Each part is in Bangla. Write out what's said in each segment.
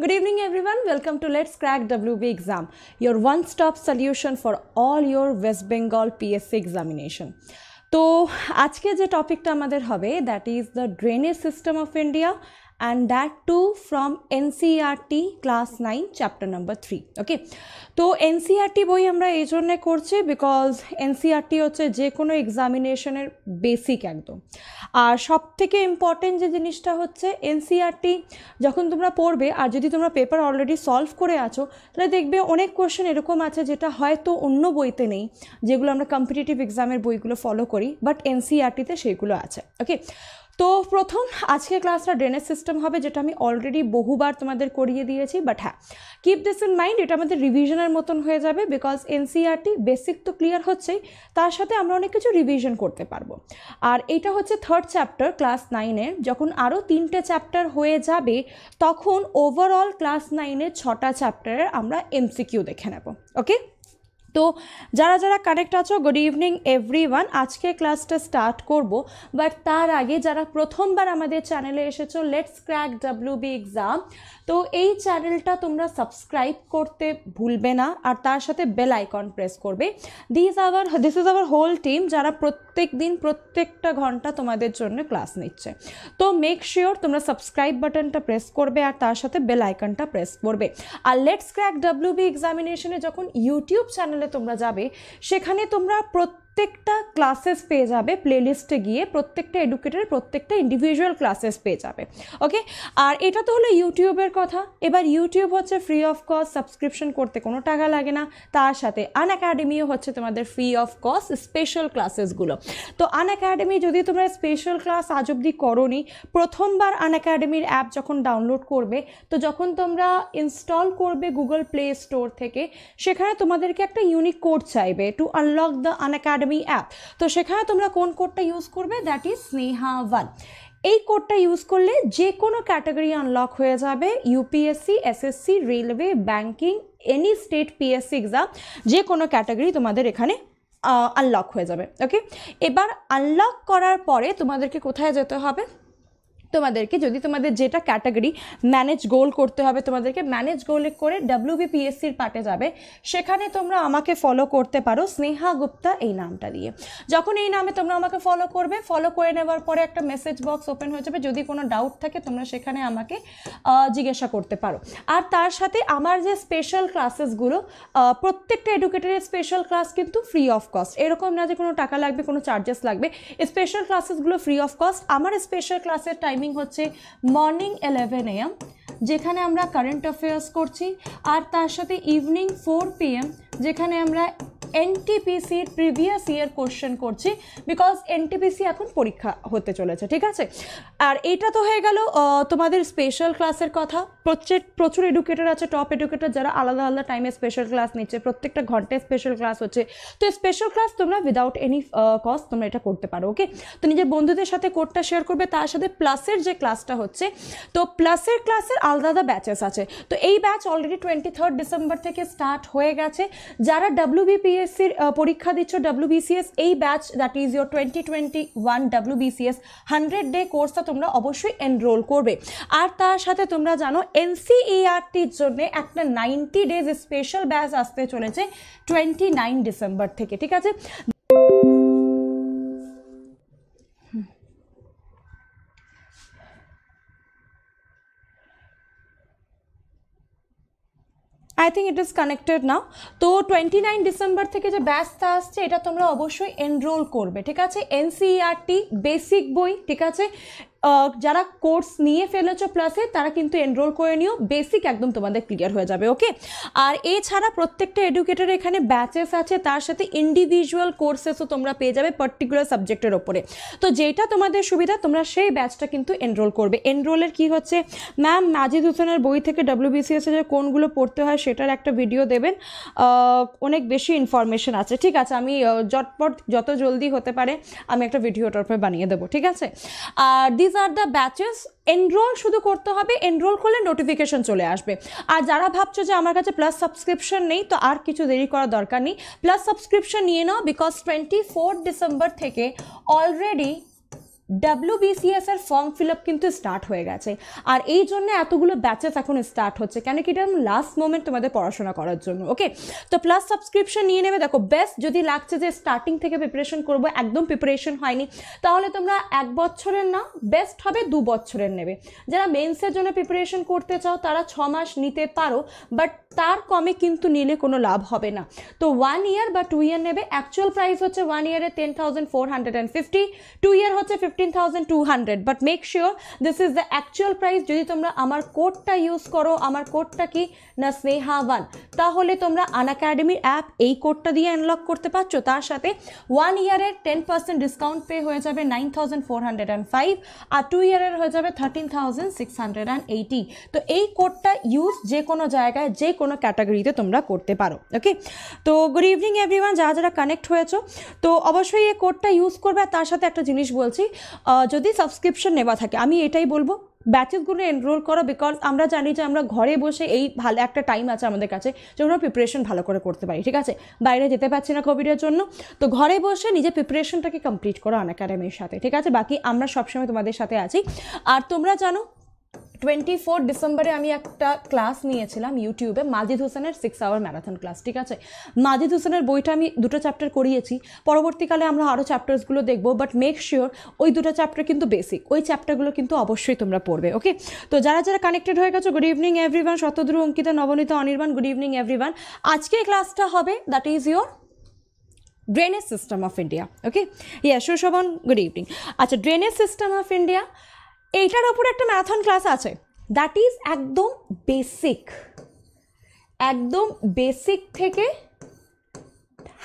Good evening everyone. Welcome to Let's Crack WB Exam, your one-stop solution for all your West Bengal PSC examination. তো আজকে যে টপিকটা আমাদের হবে that is the drainage system of India and that too from NCERT class 9 chapter number 3 okay তো এনসিআরটি e বই আমরা এই জন্যে করছি বিকজ এনসিআরটি e হচ্ছে যে কোনো এক্সামিনেশনের বেসিক একদম আর সব থেকে ইম্পর্টেন্ট যে জিনিসটা হচ্ছে এনসিআরটি e যখন তোমরা পড়বে আর যদি তোমরা পেপার অলরেডি সলভ করে আছো তাহলে দেখবে অনেক কোয়েশ্চেন এরকম আছে যেটা হয়তো অন্য বইতে নেই যেগুলো আমরা কম্পিটিটিভ এক্সামের বইগুলো ফলো করি বাট এনসিআরটিতে সেইগুলো আছে ওকে তো প্রথম আজকে ক্লাসটা ড্রেনেজ সিস্টেম হবে যেটা আমি অলরেডি বহুবার তোমাদের করিয়ে দিয়েছি বাট হ্যাঁ কিপ দিস ইন মাইন্ড এটা আমাদের রিভিশনের মতন হয়ে যাবে বিকজ এনসিআরটি বেসিক তো ক্লিয়ার হচ্ছেই তার সাথে আমরা অনেক কিছু রিভিশন করতে পারবো আর এটা হচ্ছে থার্ড চ্যাপ্টার ক্লাস নাইনের যখন আরও তিনটে চ্যাপ্টার হয়ে যাবে তখন ওভারঅল ক্লাস নাইনের ছটা চ্যাপ্টারের আমরা এমসিকিউ দেখে নেব ওকে তো যারা যারা কানেক্ট আছো গুড ইভিনিং এভরি আজকে ক্লাসটা স্টার্ট করব বাট তার আগে যারা প্রথমবার আমাদের চ্যানেলে এসেছো let's crack W B exam তো এই চ্যানেলটা তোমরা সাবস্ক্রাইব করতে ভুলবে না আর তার সাথে বেল আইকন প্রেস করবে this our this is our whole team যারা প্রত্যেক দিন প্রত্যেকটা ঘন্টা তোমাদের জন্য ক্লাস নিচ্ছে তো মেক শিওর তোমরা সাবস্ক্রাইব বাটনটা প্রেস করবে আর তার সাথে বেল আইকনটা প্রেস করবে আর লেটস ক্র্যাক ডাব্লিউ বি এক্সামিনেশনে যখন ইউটিউব চ্যানেল তোমরা যাবে সেখানে তোমরা প্রত্যেক প্রত্যেকটা ক্লাসেস পেয়ে যাবে প্লেলিস্টে গিয়ে প্রত্যেকটা এডুকেটারের প্রত্যেকটা ইন্ডিভিজুয়াল ক্লাসেস পেয়ে যাবে ওকে আর এটা তো হলো ইউটিউবের কথা এবার ইউটিউব হচ্ছে ফ্রি অফ কস্ট সাবস্ক্রিপশন করতে কোনো টাকা লাগে না তার সাথে আন একাডেমিও হচ্ছে তোমাদের ফ্রি অফ কস্ট স্পেশাল ক্লাসেসগুলো তো আন একাডেমি যদি তোমরা স্পেশাল ক্লাস আজ অবধি করোনি প্রথমবার আন একাডেমির অ্যাপ যখন ডাউনলোড করবে তো যখন তোমরা ইনস্টল করবে গুগল প্লে স্টোর থেকে সেখানে তোমাদেরকে একটা ইউনিক কোড চাইবে to unlock the Unacademy academy app তো সেখানে তোমরা কোন কোডটা ইউজ করবে দ্যাট ইজ স্নেহা ওয়ান এই কোডটা ইউজ করলে যে কোনো ক্যাটাগরি আনলক হয়ে যাবে UPSC SSC railway banking any state PSC exam যে কোনো ক্যাটাগরি তোমাদের এখানে আনলক হয়ে যাবে ওকে এবার আনলক করার পরে তোমাদেরকে কোথায় যেতে হবে তোমাদেরকে যদি তোমাদের যেটা ক্যাটাগরি ম্যানেজ গোল করতে হবে তোমাদেরকে ম্যানেজ গোল করে ডাব্লিউবিপিএসসির পার্টে যাবে সেখানে তোমরা আমাকে ফলো করতে পারো স্নেহা গুপ্তা এই নামটা দিয়ে যখন এই নামে তোমরা আমাকে ফলো করবে ফলো করে নেওয়ার পরে একটা মেসেজ বক্স ওপেন হয়ে যাবে যদি কোনো ডাউট থাকে তোমরা সেখানে আমাকে জিজ্ঞাসা করতে পারো আর তার সাথে আমার যে স্পেশাল ক্লাসেসগুলো প্রত্যেকটা এডুকেটেডের স্পেশাল ক্লাস কিন্তু ফ্রি অফ কস্ট এরকম না যে কোনো টাকা লাগবে কোনো চার্জেস লাগবে স্পেশাল ক্লাসেসগুলো ফ্রি অফ কস্ট আমার স্পেশাল ক্লাসের টাইম টাইমিং হচ্ছে মর্নিং এলেভেন এএম যেখানে আমরা কারেন্ট অ্যাফেয়ার্স করছি আর তার সাথে ইভিনিং ফোর পিএম যেখানে আমরা এনটিপিসির প্রিভিয়াস ইয়ার কোশ্চেন করছি বিকজ এনটিপিসি এখন পরীক্ষা হতে চলেছে ঠিক আছে আর এটা তো হয়ে গেল তোমাদের স্পেশাল ক্লাসের কথা প্রচুর প্রচুর এডুকেটর আছে টপ এডুকেটর যারা আলাদা আলাদা টাইমে স্পেশাল ক্লাস নিচ্ছে প্রত্যেকটা ঘন্টায় স্পেশাল ক্লাস হচ্ছে তো স্পেশাল ক্লাস তোমরা উইদাউট এনি কস্ট তোমরা এটা করতে পারো ওকে তো নিজের বন্ধুদের সাথে কোডটা শেয়ার করবে তার সাথে প্লাসের যে ক্লাসটা হচ্ছে তো প্লাসের ক্লাসের আলাদা আলাদা ব্যাচেস আছে তো এই batch already twenty third December থেকে স্টার্ট হয়ে গেছে যারা ডাব্লিউবিপিএ এসসির পরীক্ষা দিচ্ছ বিসিএস এই batch that is your twenty twenty one BCS hundred day কোর্সটা তোমরা অবশ্যই এনরোল করবে আর তার সাথে তোমরা জানো এনসিইআরটির e জন্য একটা নাইনটি ডেজ স্পেশাল ব্যাচ আসতে চলেছে টোয়েন্টি নাইন ডিসেম্বর থেকে ঠিক আছে I think it is connected now তো টোয়েন্টি নাইন ডিসেম্বর থেকে যে ব্যাচটা আসছে এটা তোমরা অবশ্যই এনরোল করবে ঠিক আছে এনসিইআরটি বেসিক e বই ঠিক আছে যারা কোর্স নিয়ে ফেলেছো প্লাসে তারা কিন্তু এনরোল করে নিও বেসিক একদম তোমাদের ক্লিয়ার হয়ে যাবে ওকে আর এছাড়া প্রত্যেকটা এডুকেটার এখানে ব্যাচেস আছে তার সাথে ইন্ডিভিজুয়াল কোর্সেসও তোমরা পেয়ে যাবে পার্টিকুলার সাবজেক্টের ওপরে তো যেটা তোমাদের সুবিধা তোমরা সেই ব্যাচটা কিন্তু এনরোল করবে এনরোলের কি হচ্ছে ম্যাম নাজিদ হুসেনের বই থেকে ডাব্লিউবিসিএস যে কোনগুলো পড়তে হয় সেটার একটা ভিডিও দেবেন অনেক বেশি ইনফরমেশান আছে ঠিক আছে আমি জটপট যত জলদি হতে পারে আমি একটা ভিডিও ওটার বানিয়ে দেবো ঠিক আছে আর this these are the batches enroll শুধু করতে হবে এনরোল করলে নোটিফিকেশন চলে আসবে আর যারা ভাবছো যে আমার কাছে প্লাস সাবস্ক্রিপশন নেই তো আর কিছু দেরি করার দরকার নেই প্লাস সাবস্ক্রিপশন নিয়ে নাও বিকজ টোয়েন্টি ফোর ডিসেম্বর থেকে অলরেডি বিসিএস এর ফর্ম ফিল আপ কিন্তু স্টার্ট হয়ে গেছে আর এই জন্য এতগুলো ব্যাচেস এখন স্টার্ট হচ্ছে কেন কি এটা লাস্ট মোমেন্ট তোমাদের পড়াশোনা করার জন্য ওকে তো প্লাস সাবস্ক্রিপশন নিয়ে নেবে দেখো বেস্ট যদি লাগছে যে স্টার্টিং থেকে প্রিপারেশন করবো একদম প্রিপারেশন হয়নি তাহলে তোমরা এক বছরের না বেস্ট হবে দু বছরের নেবে যারা মেন্সের জন্য প্রিপারেশন করতে চাও তারা ছ মাস নিতে পারো বাট তার কমে কিন্তু নিলে কোনো লাভ হবে না তো ওয়ান ইয়ার বা টু ইয়ার নেবে অ্যাকচুয়াল প্রাইস হচ্ছে ওয়ান ইয়ারে ten thousand four hundred and fifty two year হচ্ছে fifteen thousand two hundred but make sure this is the actual price যদি তোমরা আমার কোডটা ইউজ করো আমার কোডটা কি না স্নেহা ওয়ান তাহলে তোমরা আন অ্যাকাডেমির অ্যাপ এই কোডটা দিয়ে অ্যানলক করতে পারছো তার সাথে ওয়ান ইয়ারের টেন পার্সেন্ট ডিসকাউন্ট পে হয়ে যাবে nine thousand four hundred and five আর টু ইয়ারের হয়ে যাবে thirteen thousand six hundred and eighty তো এই কোডটা ইউজ যে কোনো জায়গায় যে কোনো ক্যাটাগরিতে তোমরা করতে পারো ওকে তো গুড ইভিনিং এভরিওয়ান যারা যারা কানেক্ট হয়েছো তো অবশ্যই এই কোডটা ইউজ করবে আর তার সাথে একটা জিনিস বলছি যদি সাবস্ক্রিপশন নেওয়া থাকে আমি এটাই বলবো ব্যাচেসগুলো এনরোল করো বিকজ আমরা জানি যে আমরা ঘরে বসে এই ভালো একটা টাইম আছে আমাদের কাছে যে আমরা প্রিপারেশন ভালো করে করতে পারি ঠিক আছে বাইরে যেতে পারছি না কোভিডের জন্য তো ঘরে বসে নিজের প্রিপারেশনটাকে কমপ্লিট করো আন একাডেমির সাথে ঠিক আছে বাকি আমরা সবসময় তোমাদের সাথে আছি আর তোমরা জানো টোয়েন্টি ফোর ডিসেম্বরে আমি একটা ক্লাস নিয়েছিলাম ইউটিউবে মাজিদ হোসেনের সিক্স আওয়ার ম্যারাথন ক্লাস ঠিক আছে মাজিদ হোসেনের বইটা আমি দুটো চ্যাপ্টার করিয়েছি পরবর্তীকালে আমরা আরও চ্যাপ্টার্সগুলো দেখবো বাট মেক শিওর ওই দুটো চ্যাপ্টার কিন্তু বেসিক ওই চ্যাপ্টারগুলো কিন্তু অবশ্যই তোমরা পড়বে ওকে তো যারা যারা কানেক্টেড হয়ে গেছো good evening everyone Shatadru Ankita Nabanita Anirban good evening everyone আজকে ক্লাসটা হবে that is your drainage system of India okay yeah Sushobhan good evening আচ্ছা ড্রেনেজ সিস্টেম অফ ইন্ডিয়া এইটার ওপরে একটা ম্যারাথন ক্লাস আছে দ্যাট ইজ একদম বেসিক একদম বেসিক থেকে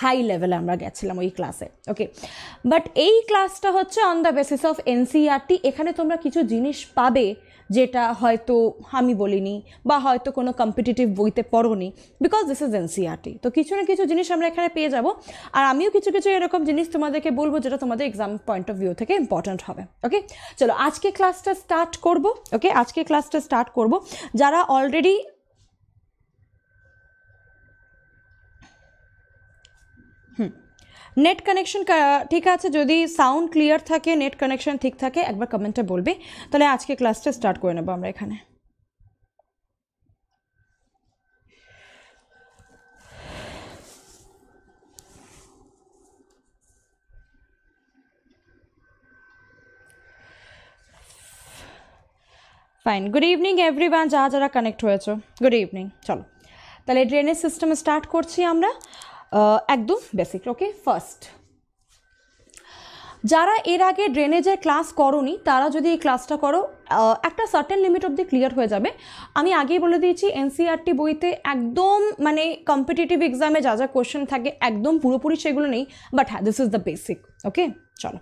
হাই লেভেলে আমরা গেছিলাম ওই ক্লাসে ওকে বাট এই ক্লাসটা হচ্ছে on the basis of NCERT এখানে তোমরা কিছু জিনিস পাবে যেটা হয়তো আমি বলিনি বা হয়তো কোনো কম্পিটিটিভ বইতে পড়োনি বিকজ দিস ইজ এনসিআরটি তো কিছু না কিছু জিনিস আমরা এখানে পেয়ে যাব আর আমিও কিছু কিছু এরকম জিনিস তোমাদেরকে বলবো যেটা তোমাদের এক্সাম পয়েন্ট অফ ভিউ থেকে ইম্পর্ট্যান্ট হবে ওকে চলো আজকে ক্লাসটা স্টার্ট করব ওকে আজকে ক্লাসটা স্টার্ট করব যারা অলরেডি নেট কানেকশন ঠিক আছে যদি সাউন্ড ক্লিয়ার থাকে নেট কানেকশন ঠিক থাকে একবার কমেন্টে বলবে তাহলে আজকে ক্লাসটা স্টার্ট করে নেবো আমরা এখানে ফাইন গুড ইভিনিং এভরিওয়ান যা যারা কানেক্ট হয়েছো গুড ইভিনিং চলো তাহলে ড্রেনেজ সিস্টেম স্টার্ট করছি আমরা একদম বেসিক ওকে ফার্স্ট যারা এর আগে ড্রেনেজের ক্লাস করনি তারা যদি এই ক্লাসটা করো একটা সার্টেন লিমিট দি ক্লিয়ার হয়ে যাবে আমি আগেই বলে দিয়েছি এনসিআরটি e বইতে একদম মানে কম্পিটিটিভ এক্সামে যা যা কোয়েশ্চেন থাকে একদম পুরোপুরি সেগুলো নেই বাট হ্যাঁ this is the basic okay চলো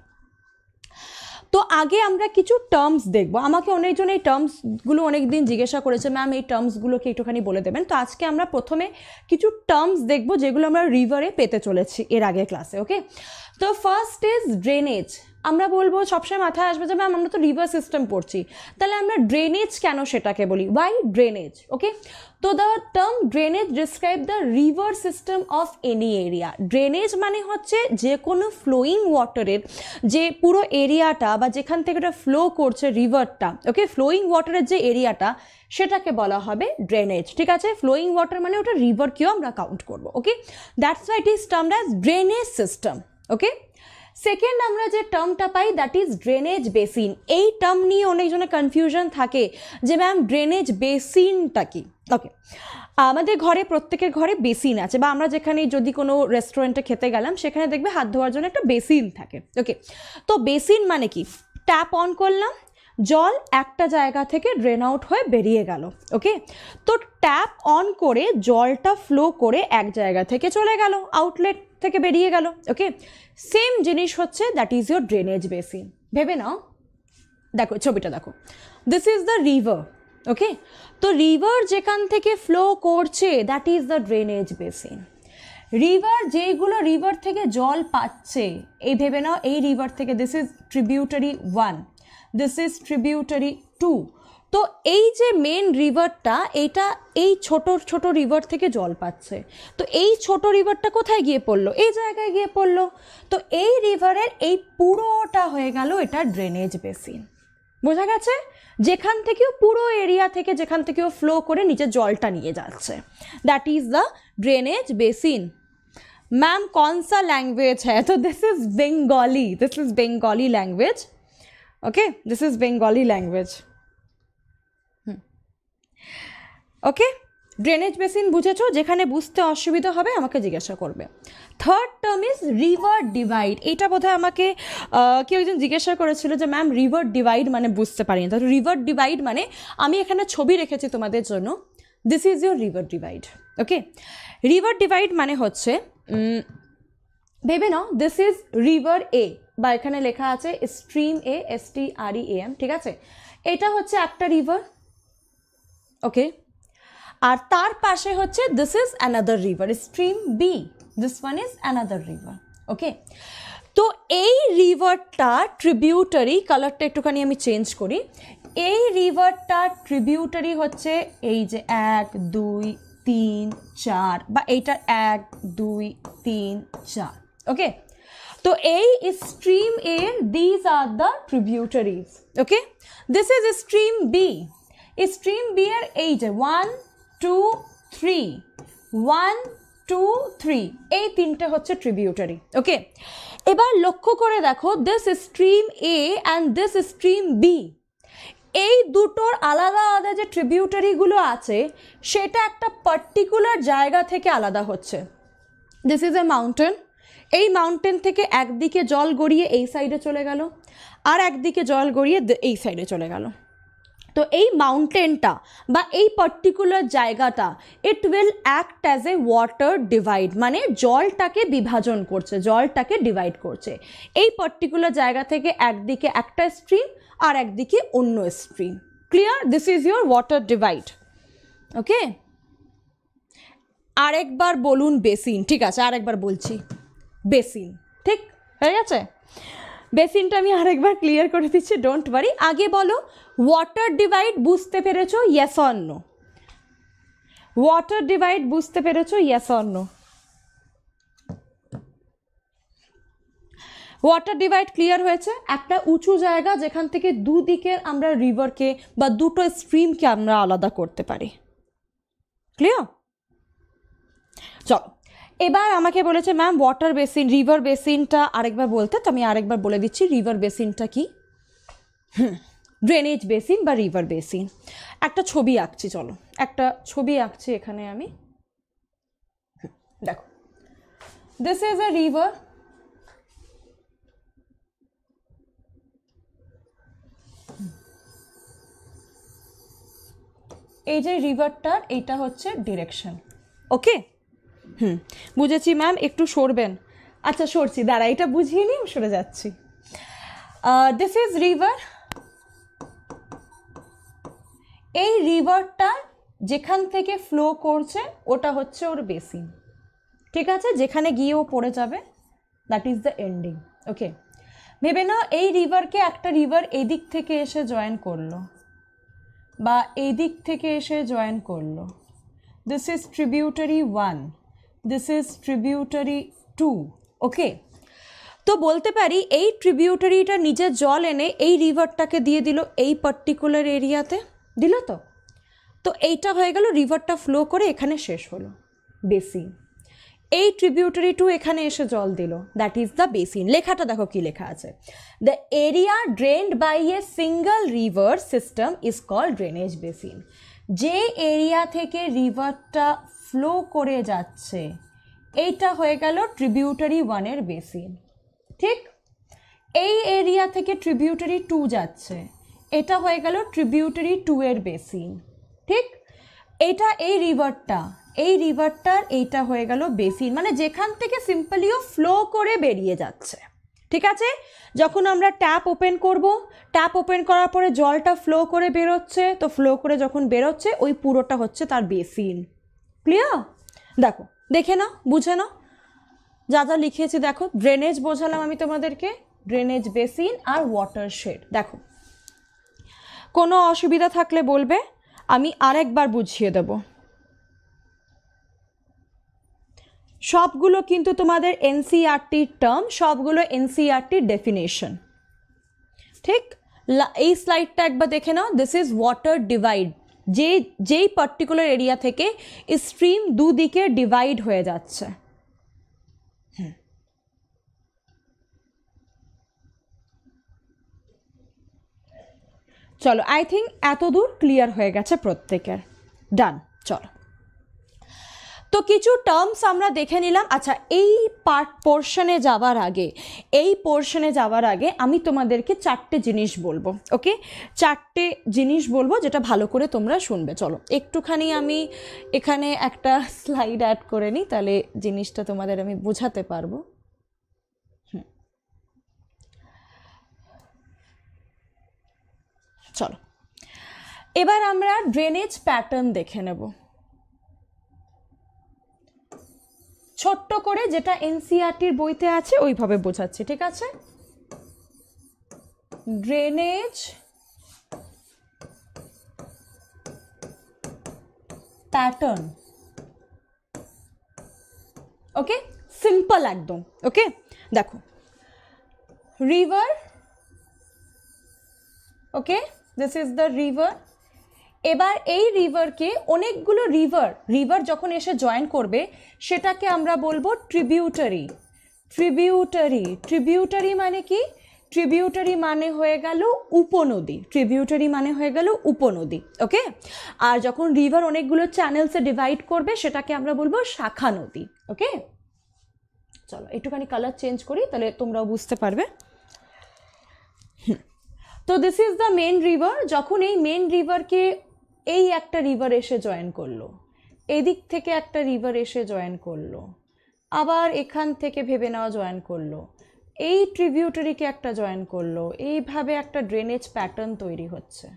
তো আগে আমরা কিছু টার্মস দেখব আমাকে অনেকজন এই টার্মসগুলো অনেক দিন জিজ্ঞাসা করেছে ম্যাম এই টার্মসগুলোকে একটুখানি বলে দেবেন তো আজকে আমরা প্রথমে কিছু টার্মস দেখব যেগুলো আমরা রিভারে পেতে চলেছি এর আগে ক্লাসে ওকে তো ফার্স্ট ইজ ড্রেনেজ আমরা বলবো সবসময় মাথায় আসবে যে ম্যাম আমরা তো রিভার সিস্টেম পড়ছি তাহলে আমরা ড্রেনেজ কেন সেটাকে বলি ওয়াই ড্রেনেজ ওকে তো the term drainage describe the river system of any area drainage মানে হচ্ছে যে কোনো ফ্লোয়িং ওয়াটারের যে পুরো এরিয়াটা বা যেখান থেকে ওটা ফ্লো করছে রিভারটা ওকে ফ্লোয়িং ওয়াটারের যে এরিয়াটা সেটাকে বলা হবে ড্রেনেজ ঠিক আছে ফ্লোয়িং ওয়াটার মানে ওটা রিভারকেও আমরা কাউন্ট করবো okay that's why is term as drainage system okay second আমরা যে টার্মটা পাই দ্যাট ইজ ড্রেনেজ বেসিন এই টার্ম নিয়ে অনেকজনের কনফিউশন থাকে যে ম্যাম ড্রেনেজ বেসিনটা কি ওকে আমাদের ঘরে প্রত্যেকের ঘরে বেসিন আছে বা আমরা যেখানে যদি কোনো রেস্টুরেন্টে খেতে গেলাম সেখানে দেখবে হাত ধোয়ার জন্য একটা বেসিন থাকে ওকে তো বেসিন মানে কি ট্যাপ অন করলাম জল একটা জায়গা থেকে ড্রেন আউট হয়ে বেরিয়ে গেল ওকে তো ট্যাপ অন করে জলটা ফ্লো করে এক জায়গা থেকে চলে গেল আউটলেট থেকে বেরিয়ে গেল ওকে সেম জিনিস হচ্ছে that is your drainage basin ভেবে নাও দেখো ছবিটা দেখো this is the river okay তো রিভার যেখান থেকে ফ্লো করছে that is the drainage basin river যেইগুলো রিভার থেকে জল পাচ্ছে এই ভেবে নাও এই রিভার থেকে this is tributary one this is tributary two তো এই যে মেন রিভারটা এটা এই ছোট ছোট রিভার থেকে জল পাচ্ছে তো এই ছোট রিভারটা কোথায় গিয়ে পড়লো এই জায়গায় গিয়ে পড়লো তো এই রিভারের এই পুরোটা হয়ে গেল এটা ড্রেনেজ বেসিন বোঝা গেছে যেখান থেকেও পুরো এরিয়া থেকে যেখান থেকেও ফ্লো করে নিচে জলটা নিয়ে যাচ্ছে that is the drainage basin ma'am কনসা সা ল্যাঙ্গুয়েজ হ্যাঁ তো this is Bengali this is Bengali language okay this is Bengali language okay drainage basin বুঝেছ যেখানে বুঝতে অসুবিধা হবে আমাকে জিজ্ঞাসা করবে third term is river divide এটা বোধ আমাকে কেউ একজন জিজ্ঞাসা করেছিল যে ম্যাম রিভার ডিভাইড মানে বুঝতে পারিনি তো রিভার ডিভাইড মানে আমি এখানে ছবি রেখেছি তোমাদের জন্য this is your river divide okay river divide মানে হচ্ছে ভেবে নাও দিস ইজ রিভার এ বা এখানে লেখা আছে stream A S T R E M ঠিক আছে এটা হচ্ছে একটা রিভার ওকে আর তার পাশে হচ্ছে this is another river stream B this one is another river okay তো এই রিভারটা ট্রিবিউটারি কালারটা একটুখানি আমি চেঞ্জ করি এই রিভারটা ট্রিবিউটারি হচ্ছে এই যে এক দুই তিন চার বা এইটা এক দুই তিন চার ওকে তো এই stream A these are the tributaries okay this is stream B stream B এর এই যে one two three one two three এই তিনটে হচ্ছে ট্রিবিউটারি ওকে এবার লক্ষ্য করে দেখো this stream A and this stream B এই দুটোর আলাদা আলাদা যে ট্রিবিউটারিগুলো আছে সেটা একটা পার্টিকুলার জায়গা থেকে আলাদা হচ্ছে দিস ইজ এ মাউন্টেন এই মাউন্টেন থেকে একদিকে জল গড়িয়ে এই সাইডে চলে গেল আর একদিকে জল গড়িয়ে এই সাইডে চলে গেল তো এই মাউন্টেনটা বা এই পার্টিকুলার জায়গাটা it will act as a water divide মানে জলটাকে বিভাজন করছে জলটাকে ডিভাইড করছে এই পার্টিকুলার জায়গা থেকে একদিকে একটা স্ট্রিম আর একদিকে অন্য stream clear this is your water divide okay আরেকবার বলুন বেসিন ঠিক আছে আরেকবার বলছি বেসিন ঠিক হয়ে গেছে বেসিনটা আমি আরেকবার ক্লিয়ার করে দিচ্ছি ডোন্ট ওয়ারি আগে বলো ওয়াটার ডিভাইড বুঝতে পেরেছো ইয়াস অন্য ওয়াটার ডিভাইড বুঝতে পেরেছো ইয়াস অন্য ওয়াটার ডিভাইড ক্লিয়ার হয়েছে একটা উঁচু জায়গা যেখান থেকে দুদিকের আমরা রিভারকে বা দুটো স্ট্রিমকে আমরা আলাদা করতে পারি ক্লিয়ার চলো এবার আমাকে বলেছে ম্যাম ওয়াটার বেসিন রিভার বেসিনটা আরেকবার বলতে তো আমি আরেকবার বলে দিচ্ছি রিভার বেসিনটা কি ড্রেনেজ বেসিন বা রিভার বেসিন একটা ছবি আঁকছি চলো একটা ছবি আঁকছি এখানে আমি দেখো দিস ইজ এ রিভার এই যে রিভারটার এইটা হচ্ছে ডিরেকশন ওকে হুম বুঝেছি ম্যাম একটু সরবেন আচ্ছা সরছি দাঁড়া এটা বুঝিয়ে নিই সরে যাচ্ছি দিস ইজ রিভার এই রিভারটা যেখান থেকে ফ্লো করছে ওটা হচ্ছে ওর বেসিন ঠিক আছে যেখানে গিয়ে ও পড়ে যাবে that is the ending okay ভেবে নাও এই রিভারকে একটা রিভার এদিক থেকে এসে জয়েন করলো বা এদিক থেকে এসে জয়েন করলো this is tributary one this is tributary two okay তো বলতে পারি এই ট্রিবিউটারিটা নিজে জল এনে এই রিভারটাকে দিয়ে দিল এই পার্টিকুলার এরিয়াতে দিল তো তো এইটা হয়ে গেল রিভারটা ফ্লো করে এখানে শেষ হলো বেসিন এই ট্রিবিউটারি টু এখানে এসে জল দিল দ্যাট ইজ দ্য বেসিন লেখাটা দেখো কি লেখা আছে the area drained by a single river system is call drainage basin যে এরিয়া থেকে রিভারটা ফ্লো করে যাচ্ছে এইটা হয়ে গেল ট্রিবিউটারি ওয়ানের বেসিন ঠিক এই এরিয়া থেকে ট্রিবিউটারি টু যাচ্ছে এটা হয়ে গেল ট্রিবিউটারি টু এর বেসিন ঠিক এটা এই রিভারটা এই রিভারটার এইটা হয়ে গেল বেসিন মানে যেখান থেকে সিম্পলিও ফ্লো করে বেরিয়ে যাচ্ছে ঠিক আছে যখন আমরা ট্যাপ ওপেন করব ট্যাপ ওপেন করার পরে জলটা ফ্লো করে বেরোচ্ছে তো ফ্লো করে যখন বেরোচ্ছে ওই পুরোটা হচ্ছে তার বেসিন ক্লিয়ার দেখো দেখে নাও বুঝে নাও যা যা লিখিয়েছি দেখো ড্রেনেজ বোঝালাম আমি তোমাদেরকে ড্রেনেজ বেসিন আর ওয়াটার শেড দেখো কোনো অসুবিধা থাকলে বলবে আমি আরেকবার বুঝিয়ে দেব সবগুলো কিন্তু তোমাদের এনসিআরটির টার্ম e সবগুলো এনসিআরটির ডেফিনেশন e ঠিক এই স্লাইডটা একবার দেখে নাও দিস ইজ ওয়াটার ডিভাইড যে যেই পার্টিকুলার এরিয়া থেকে স্ট্রিম দুদিকে ডিভাইড হয়ে যাচ্ছে চলো আই থিঙ্ক এত দূর ক্লিয়ার হয়ে গেছে প্রত্যেকের ডান চলো তো কিছু টার্মস আমরা দেখে নিলাম আচ্ছা এই পার্ট পোর্শনে যাওয়ার আগে এই পোর্শনে যাওয়ার আগে আমি তোমাদেরকে চারটে জিনিস বলবো ওকে চারটে জিনিস বলবো যেটা ভালো করে তোমরা শুনবে চলো একটুখানি আমি এখানে একটা স্লাইড অ্যাড করে নিই তাহলে জিনিসটা তোমাদের আমি বোঝাতে পারবো চলো এবার আমরা ড্রেনেজ প্যাটার্ন দেখে নেবো ছোট্ট করে যেটা এনসিআরটির বইতে আছে ওইভাবে বোঝাচ্ছি ঠিক আছে ড্রেনেজ প্যাটার্ন ওকে সিম্পল একদম ওকে দেখো river okay this is the river এবার এই রিভারকে অনেকগুলো রিভার রিভার যখন এসে জয়েন করবে সেটাকে আমরা বলবো ট্রিবিউটারি ট্রিবিউটারি ট্রিবিউটারি মানে কি ট্রিবিউটারি মানে হয়ে গেল উপনদী ট্রিবিউটারি মানে হয়ে গেল উপনদী ওকে আর যখন রিভার অনেকগুলো চ্যানেলসে ডিভাইড করবে সেটাকে আমরা বলবো শাখা নদী ওকে চলো একটুখানি কালার চেঞ্জ করি তাহলে তোমরাও বুঝতে পারবে তো this is the main river যখন এই মেন রিভারকে এই একটা রিভার এসে জয়েন করলো এদিক থেকে একটা রিভার এসে জয়েন করলো আবার এখান থেকে ভেবে নেওয়া জয়েন করলো এই ট্রিবিউটারিকে একটা জয়েন করলো এইভাবে একটা ড্রেনেজ প্যাটার্ন তৈরি হচ্ছে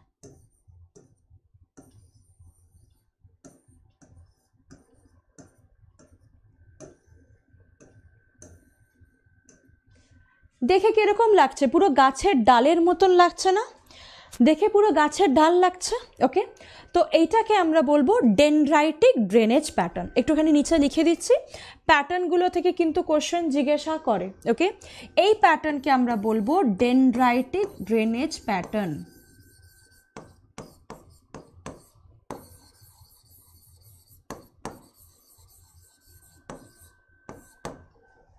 দেখে কিরকম লাগছে পুরো গাছের ডালের মতন লাগছে না দেখে পুরো গাছের ডাল লাগছে ওকে তো এইটাকে আমরা বলবো ডেনড্রাইটিক ড্রেনেজ প্যাটার্ন একটুখানি নিচে লিখে দিচ্ছি প্যাটার্নগুলো থেকে কিন্তু কোশ্চেন জিজ্ঞাসা করে ওকে এই প্যাটার্নকে আমরা বলবো dendritic drainage pattern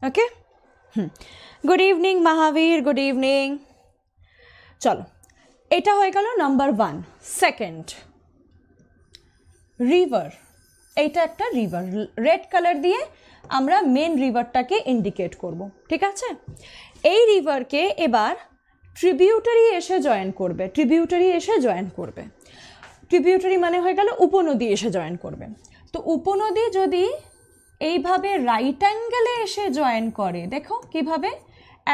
okay hmm good evening Mahavir good evening চলো এটা হয়ে গেল নাম্বার ওয়ান সেকেন্ড রিভার এইটা একটা রিভার রেড কালার দিয়ে আমরা মেন রিভারটাকে ইন্ডিকেট করব ঠিক আছে এই রিভারকে এবার ট্রিবিউটারি এসে জয়েন করবে ট্রিবিউটারি এসে জয়েন করবে ট্রিবিউটারি মানে হয়ে গেল উপনদী এসে জয়েন করবে তো উপনদী যদি এইভাবে রাইট অ্যাঙ্গেলে এসে জয়েন করে দেখো কিভাবে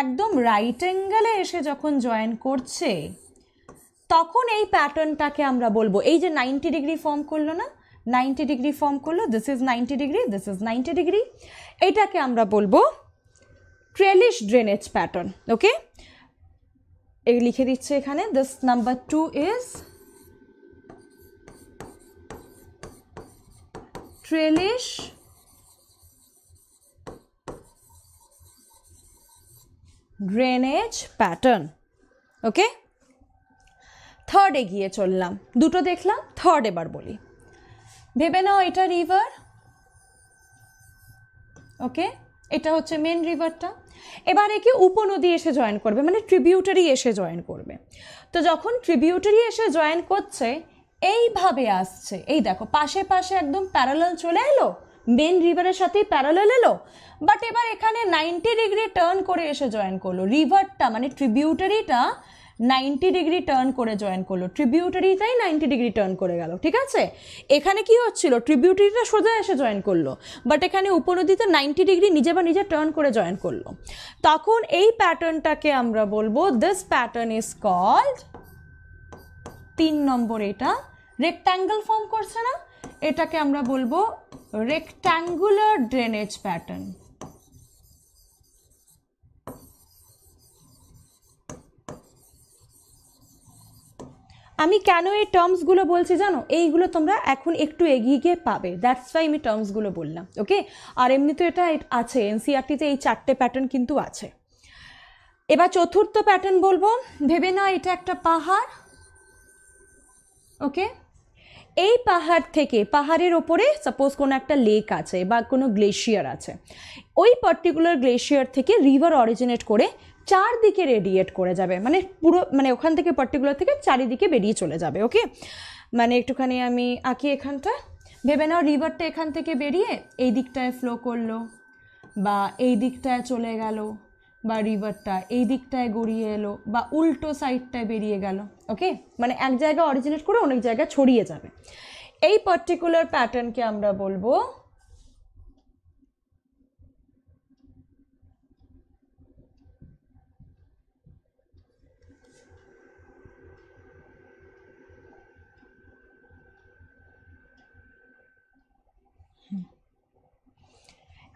একদম রাইট অ্যাঙ্গেলে এসে যখন জয়েন করছে তখন এই প্যাটার্নটাকে আমরা বলবো এই যে নাইনটি ডিগ্রি ফর্ম করলো না নাইনটি ডিগ্রি ফর্ম করলো this is ninety degree this is ninety degree এটাকে আমরা বলবো ট্রেলিশ ড্রেনেজ প্যাটার্ন ওকে এই লিখে দিচ্ছে এখানে this number two is trellis drainage pattern okay থার্ডে গিয়ে চললাম দুটো দেখলাম থার্ড এবার বলি ভেবে নাও এটা রিভার ওকে এটা হচ্ছে মেন রিভারটা এবার একে উপনদী এসে জয়েন করবে মানে ট্রিবিউটারি এসে জয়েন করবে তো যখন ট্রিবিউটারি এসে জয়েন করছে এইভাবে আসছে এই দেখো পাশে পাশে একদম প্যারালাল চলে এলো মেন রিভারের সাথেই প্যারালাল এলো বাট এবার এখানে নাইনটি ডিগ্রি টার্ন করে এসে জয়েন করলো রিভারটা মানে ট্রিবিউটারিটা নাইনটি ডিগ্রি টার্ন করে জয়েন করলো ট্রিবিউটারিটাই নাইনটি ডিগ্রি টার্ন করে গেল ঠিক আছে এখানে কি হচ্ছিল ট্রিবিউটারিটা সোজা এসে জয়েন করলো বাট এখানে উপনদীতে নাইনটি ডিগ্রি নিজে বা নিজে টার্ন করে জয়েন করলো তখন এই প্যাটার্নটাকে আমরা বলবো দিস প্যাটার্ন ইজ কল্ড তিন নম্বর এটা রেক্ট্যাঙ্গেল ফর্ম করছে না এটাকে আমরা বলবো রেক্ট্যাঙ্গুলার ড্রেনেজ প্যাটার্ন আমি কেন এই টার্মসগুলো বলছি জানো এইগুলো তোমরা এখন একটু এগিয়ে গিয়ে পাবে দ্যাটস ওয়াই আমি টার্মসগুলো বললাম ওকে আর এমনি তো এটা আছে এনসিআরটিতে এই চারটে প্যাটার্ন কিন্তু আছে এবার চতুর্থ প্যাটার্ন বলবো ভেবে না এটা একটা পাহাড় ওকে এই পাহাড় থেকে পাহাড়ের ওপরে সাপোজ কোনো একটা লেক আছে বা কোনো গ্লেশিয়ার আছে ওই পার্টিকুলার গ্লেশিয়ার থেকে রিভার অরিজিনেট করে চারদিকে রেডিয়েট করে যাবে মানে পুরো মানে ওখান থেকে পার্টিকুলার থেকে চারিদিকে বেরিয়ে চলে যাবে ওকে মানে একটুখানি আমি আঁকি এখানটা ভেবে নাও রিভারটা এখান থেকে বেরিয়ে এই দিকটায় ফ্লো করলো বা এই দিকটায় চলে গেল বা রিভারটা এই দিকটায় গড়িয়ে এলো বা উল্টো সাইডটায় বেরিয়ে গেল ওকে মানে এক জায়গায় অরিজিনেট করে অনেক জায়গায় ছড়িয়ে যাবে এই পার্টিকুলার প্যাটার্নকে আমরা বলবো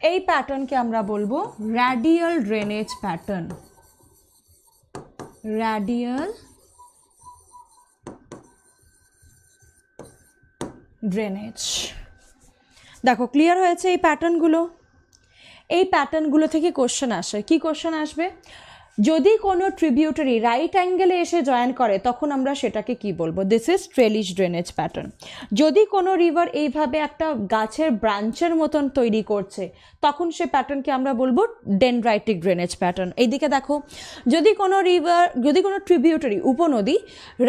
এই প্যাটার্নকে আমরা বলবো radial drainage pattern radial drainage দেখো ক্লিয়ার হয়েছে এই প্যাটার্নগুলো এই প্যাটার্নগুলো থেকে কোশ্চেন আসে কি কোশ্চেন আসবে যদি কোনো ট্রিবিউটারি রাইট অ্যাঙ্গেলে এসে জয়েন করে তখন আমরা সেটাকে কি বলবো this is trellis drainage pattern যদি কোনো রিভার এইভাবে একটা গাছের ব্রাঞ্চের মতন তৈরি করছে তখন সে প্যাটার্নকে আমরা বলবো ডেনড্রাইটিক ড্রেনেজ প্যাটার্ন এইদিকে দেখো যদি কোনো রিভার যদি কোনো ট্রিবিউটারি উপনদী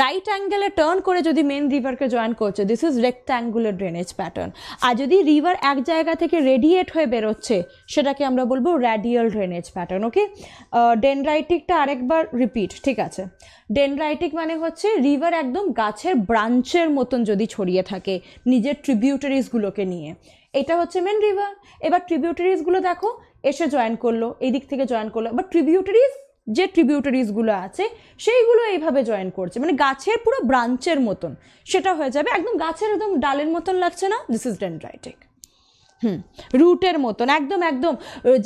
রাইট অ্যাঙ্গেলে টার্ন করে যদি মেন রিভারকে জয়েন করছে this is rectangular drainage pattern আর যদি রিভার এক জায়গা থেকে রেডিয়েট হয়ে বেরোচ্ছে সেটাকে আমরা বলবো radial drainage pattern okay dendrite ডেনড্রাইটিকটা আরেকবার রিপিট ঠিক আছে ডেনড্রাইটিক মানে হচ্ছে রিভার একদম গাছের ব্রাঞ্চের মতন যদি ছড়িয়ে থাকে নিজের ট্রিবিউটারিজগুলোকে নিয়ে এটা হচ্ছে মেন রিভার এবার ট্রিবিউটারিজগুলো দেখো এসে জয়েন করলো এই দিক থেকে জয়েন করলো বা ট্রিবিউটারিজ যে ট্রিবিউটারিজগুলো আছে সেইগুলো এইভাবে জয়েন করছে মানে গাছের পুরো ব্রাঞ্চের মতন সেটা হয়ে যাবে একদম গাছের একদম ডালের মতন লাগছে না দিস ইজ ডেনড্রাইটিক হুম রুটের মতন একদম একদম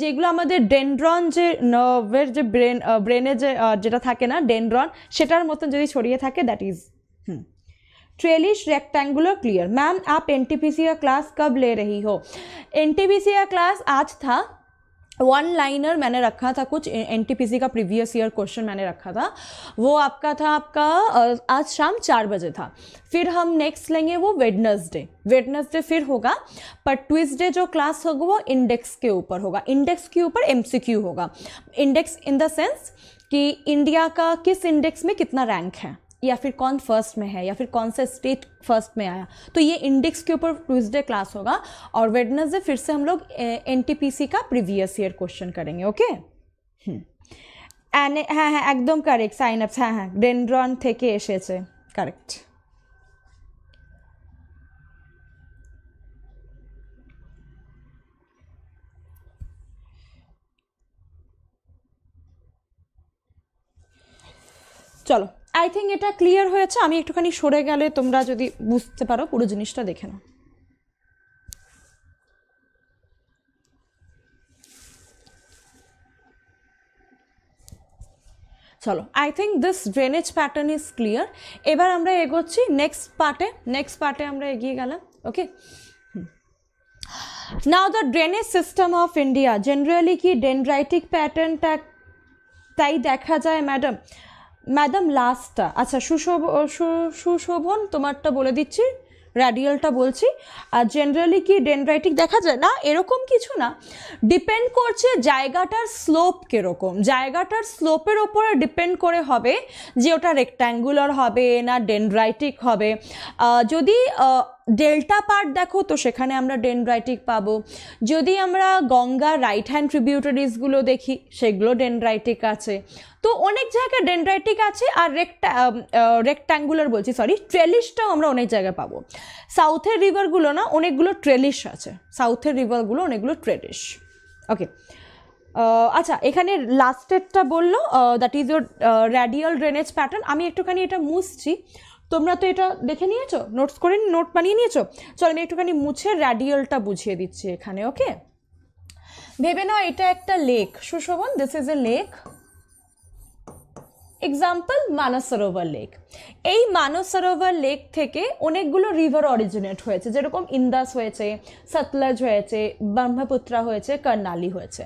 যেগুলো আমাদের ডেনড্রন যে নার্ভের যে ব্রেন ব্রেনে যে যেটা থাকে না ডেনড্রন সেটার মতন যদি ছড়িয়ে থাকে that is hmm trellis rectangular clear ma'am आप एन का क्लास कब ले रही हो एन का क्लास आज था वन लाइनर मैंने रखा था कुछ एन का प्रीवियस ईयर क्वेश्चन मैंने रखा था वो आपका था आपका आज शाम चार बजे था फिर हम नेक्स्ट लेंगे वो वेडनसडे वेडनसडे फिर होगा पर ट्विजडे जो क्लास होगा वो इंडेक्स के ऊपर होगा इंडेक्स के ऊपर एम होगा इंडेक्स इन द सेंस कि इंडिया का किस इंडेक्स में कितना रैंक है या फिर कौन फर्स्ट में है या फिर कौन सा स्टेट फर्स्ट में आया तो ये इंडेक्स के ऊपर ट्यूजडे क्लास होगा और वेडनसडे फिर से हम लोग एन का प्रीवियस ईयर क्वेश्चन करेंगे ओके অ্যানে hmm. हाँ हाँ एकदम करेक्ट साइन अप हाँ हाँ डेंड्रन थे करेक्ट चलो আই থিঙ্ক এটা ক্লিয়ার হয়েছে আমি একটুখানি সরে গেলে তোমরা যদি বুঝতে পারো পুরো জিনিসটা দেখে নাও চলো I think this drainage pattern is clear এবার আমরা এগোচ্ছি নেক্সট পার্টে নেক্সট পার্টে আমরা এগিয়ে গেলাম okay now the drainage system of India generally কি ডেনড্রাইটিক প্যাটার্নটা তাই দেখা যায় ম্যাডাম ম্যাডাম লাস্টটা আচ্ছা সুশোভ সুশোভন তোমারটা বলে দিচ্ছি রেডিয়ালটা বলছি আর জেনারেলি কি ডেনড্রাইটিক দেখা যায় না এরকম কিছু না ডিপেন্ড করছে জায়গাটার স্লোপ কীরকম জায়গাটার স্লোপের ওপরে ডিপেন্ড করে হবে যে ওটা রেক্ট্যাঙ্গুলার হবে না ডেনড্রাইটিক হবে যদি ডেল্টা পার্ট দেখো তো সেখানে আমরা ডেনড্রাইটিক পাবো যদি আমরা গঙ্গা রাইট হ্যান্ড ট্রিবিউটারিজগুলো দেখি সেগুলো ডেনড্রাইটিক আছে তো অনেক জায়গায় ডেন্ড্রাইটিক আছে আর রেক্টা রেক্ট্যাঙ্গুলার বলছি সরি ট্রেলিশটাও আমরা অনেক জায়গায় পাবো সাউথের রিভারগুলো না অনেকগুলো ট্রেলিশ আছে সাউথের রিভারগুলো অনেকগুলো ট্রেলিশ ওকে আচ্ছা এখানে লাস্টেরটা বললো that is your radial drainage pattern আমি একটুখানি এটা মুছছি তোমরা তো এটা দেখে নিয়েছো নোটস করে নোট বানিয়ে নিয়েছো চলো আমি একটুখানি মুছে র্যাডিয়ালটা বুঝিয়ে দিচ্ছি এখানে ওকে ভেবে নাও এটা একটা lake Sushobhan this is a lake example Mansarovar lake এই মানসরোবর লেক থেকে অনেকগুলো রিভার অরিজিনেট হয়েছে যেরকম ইন্দাস হয়েছে সতলজ হয়েছে ব্রহ্মপুত্রা হয়েছে কর্নালি হয়েছে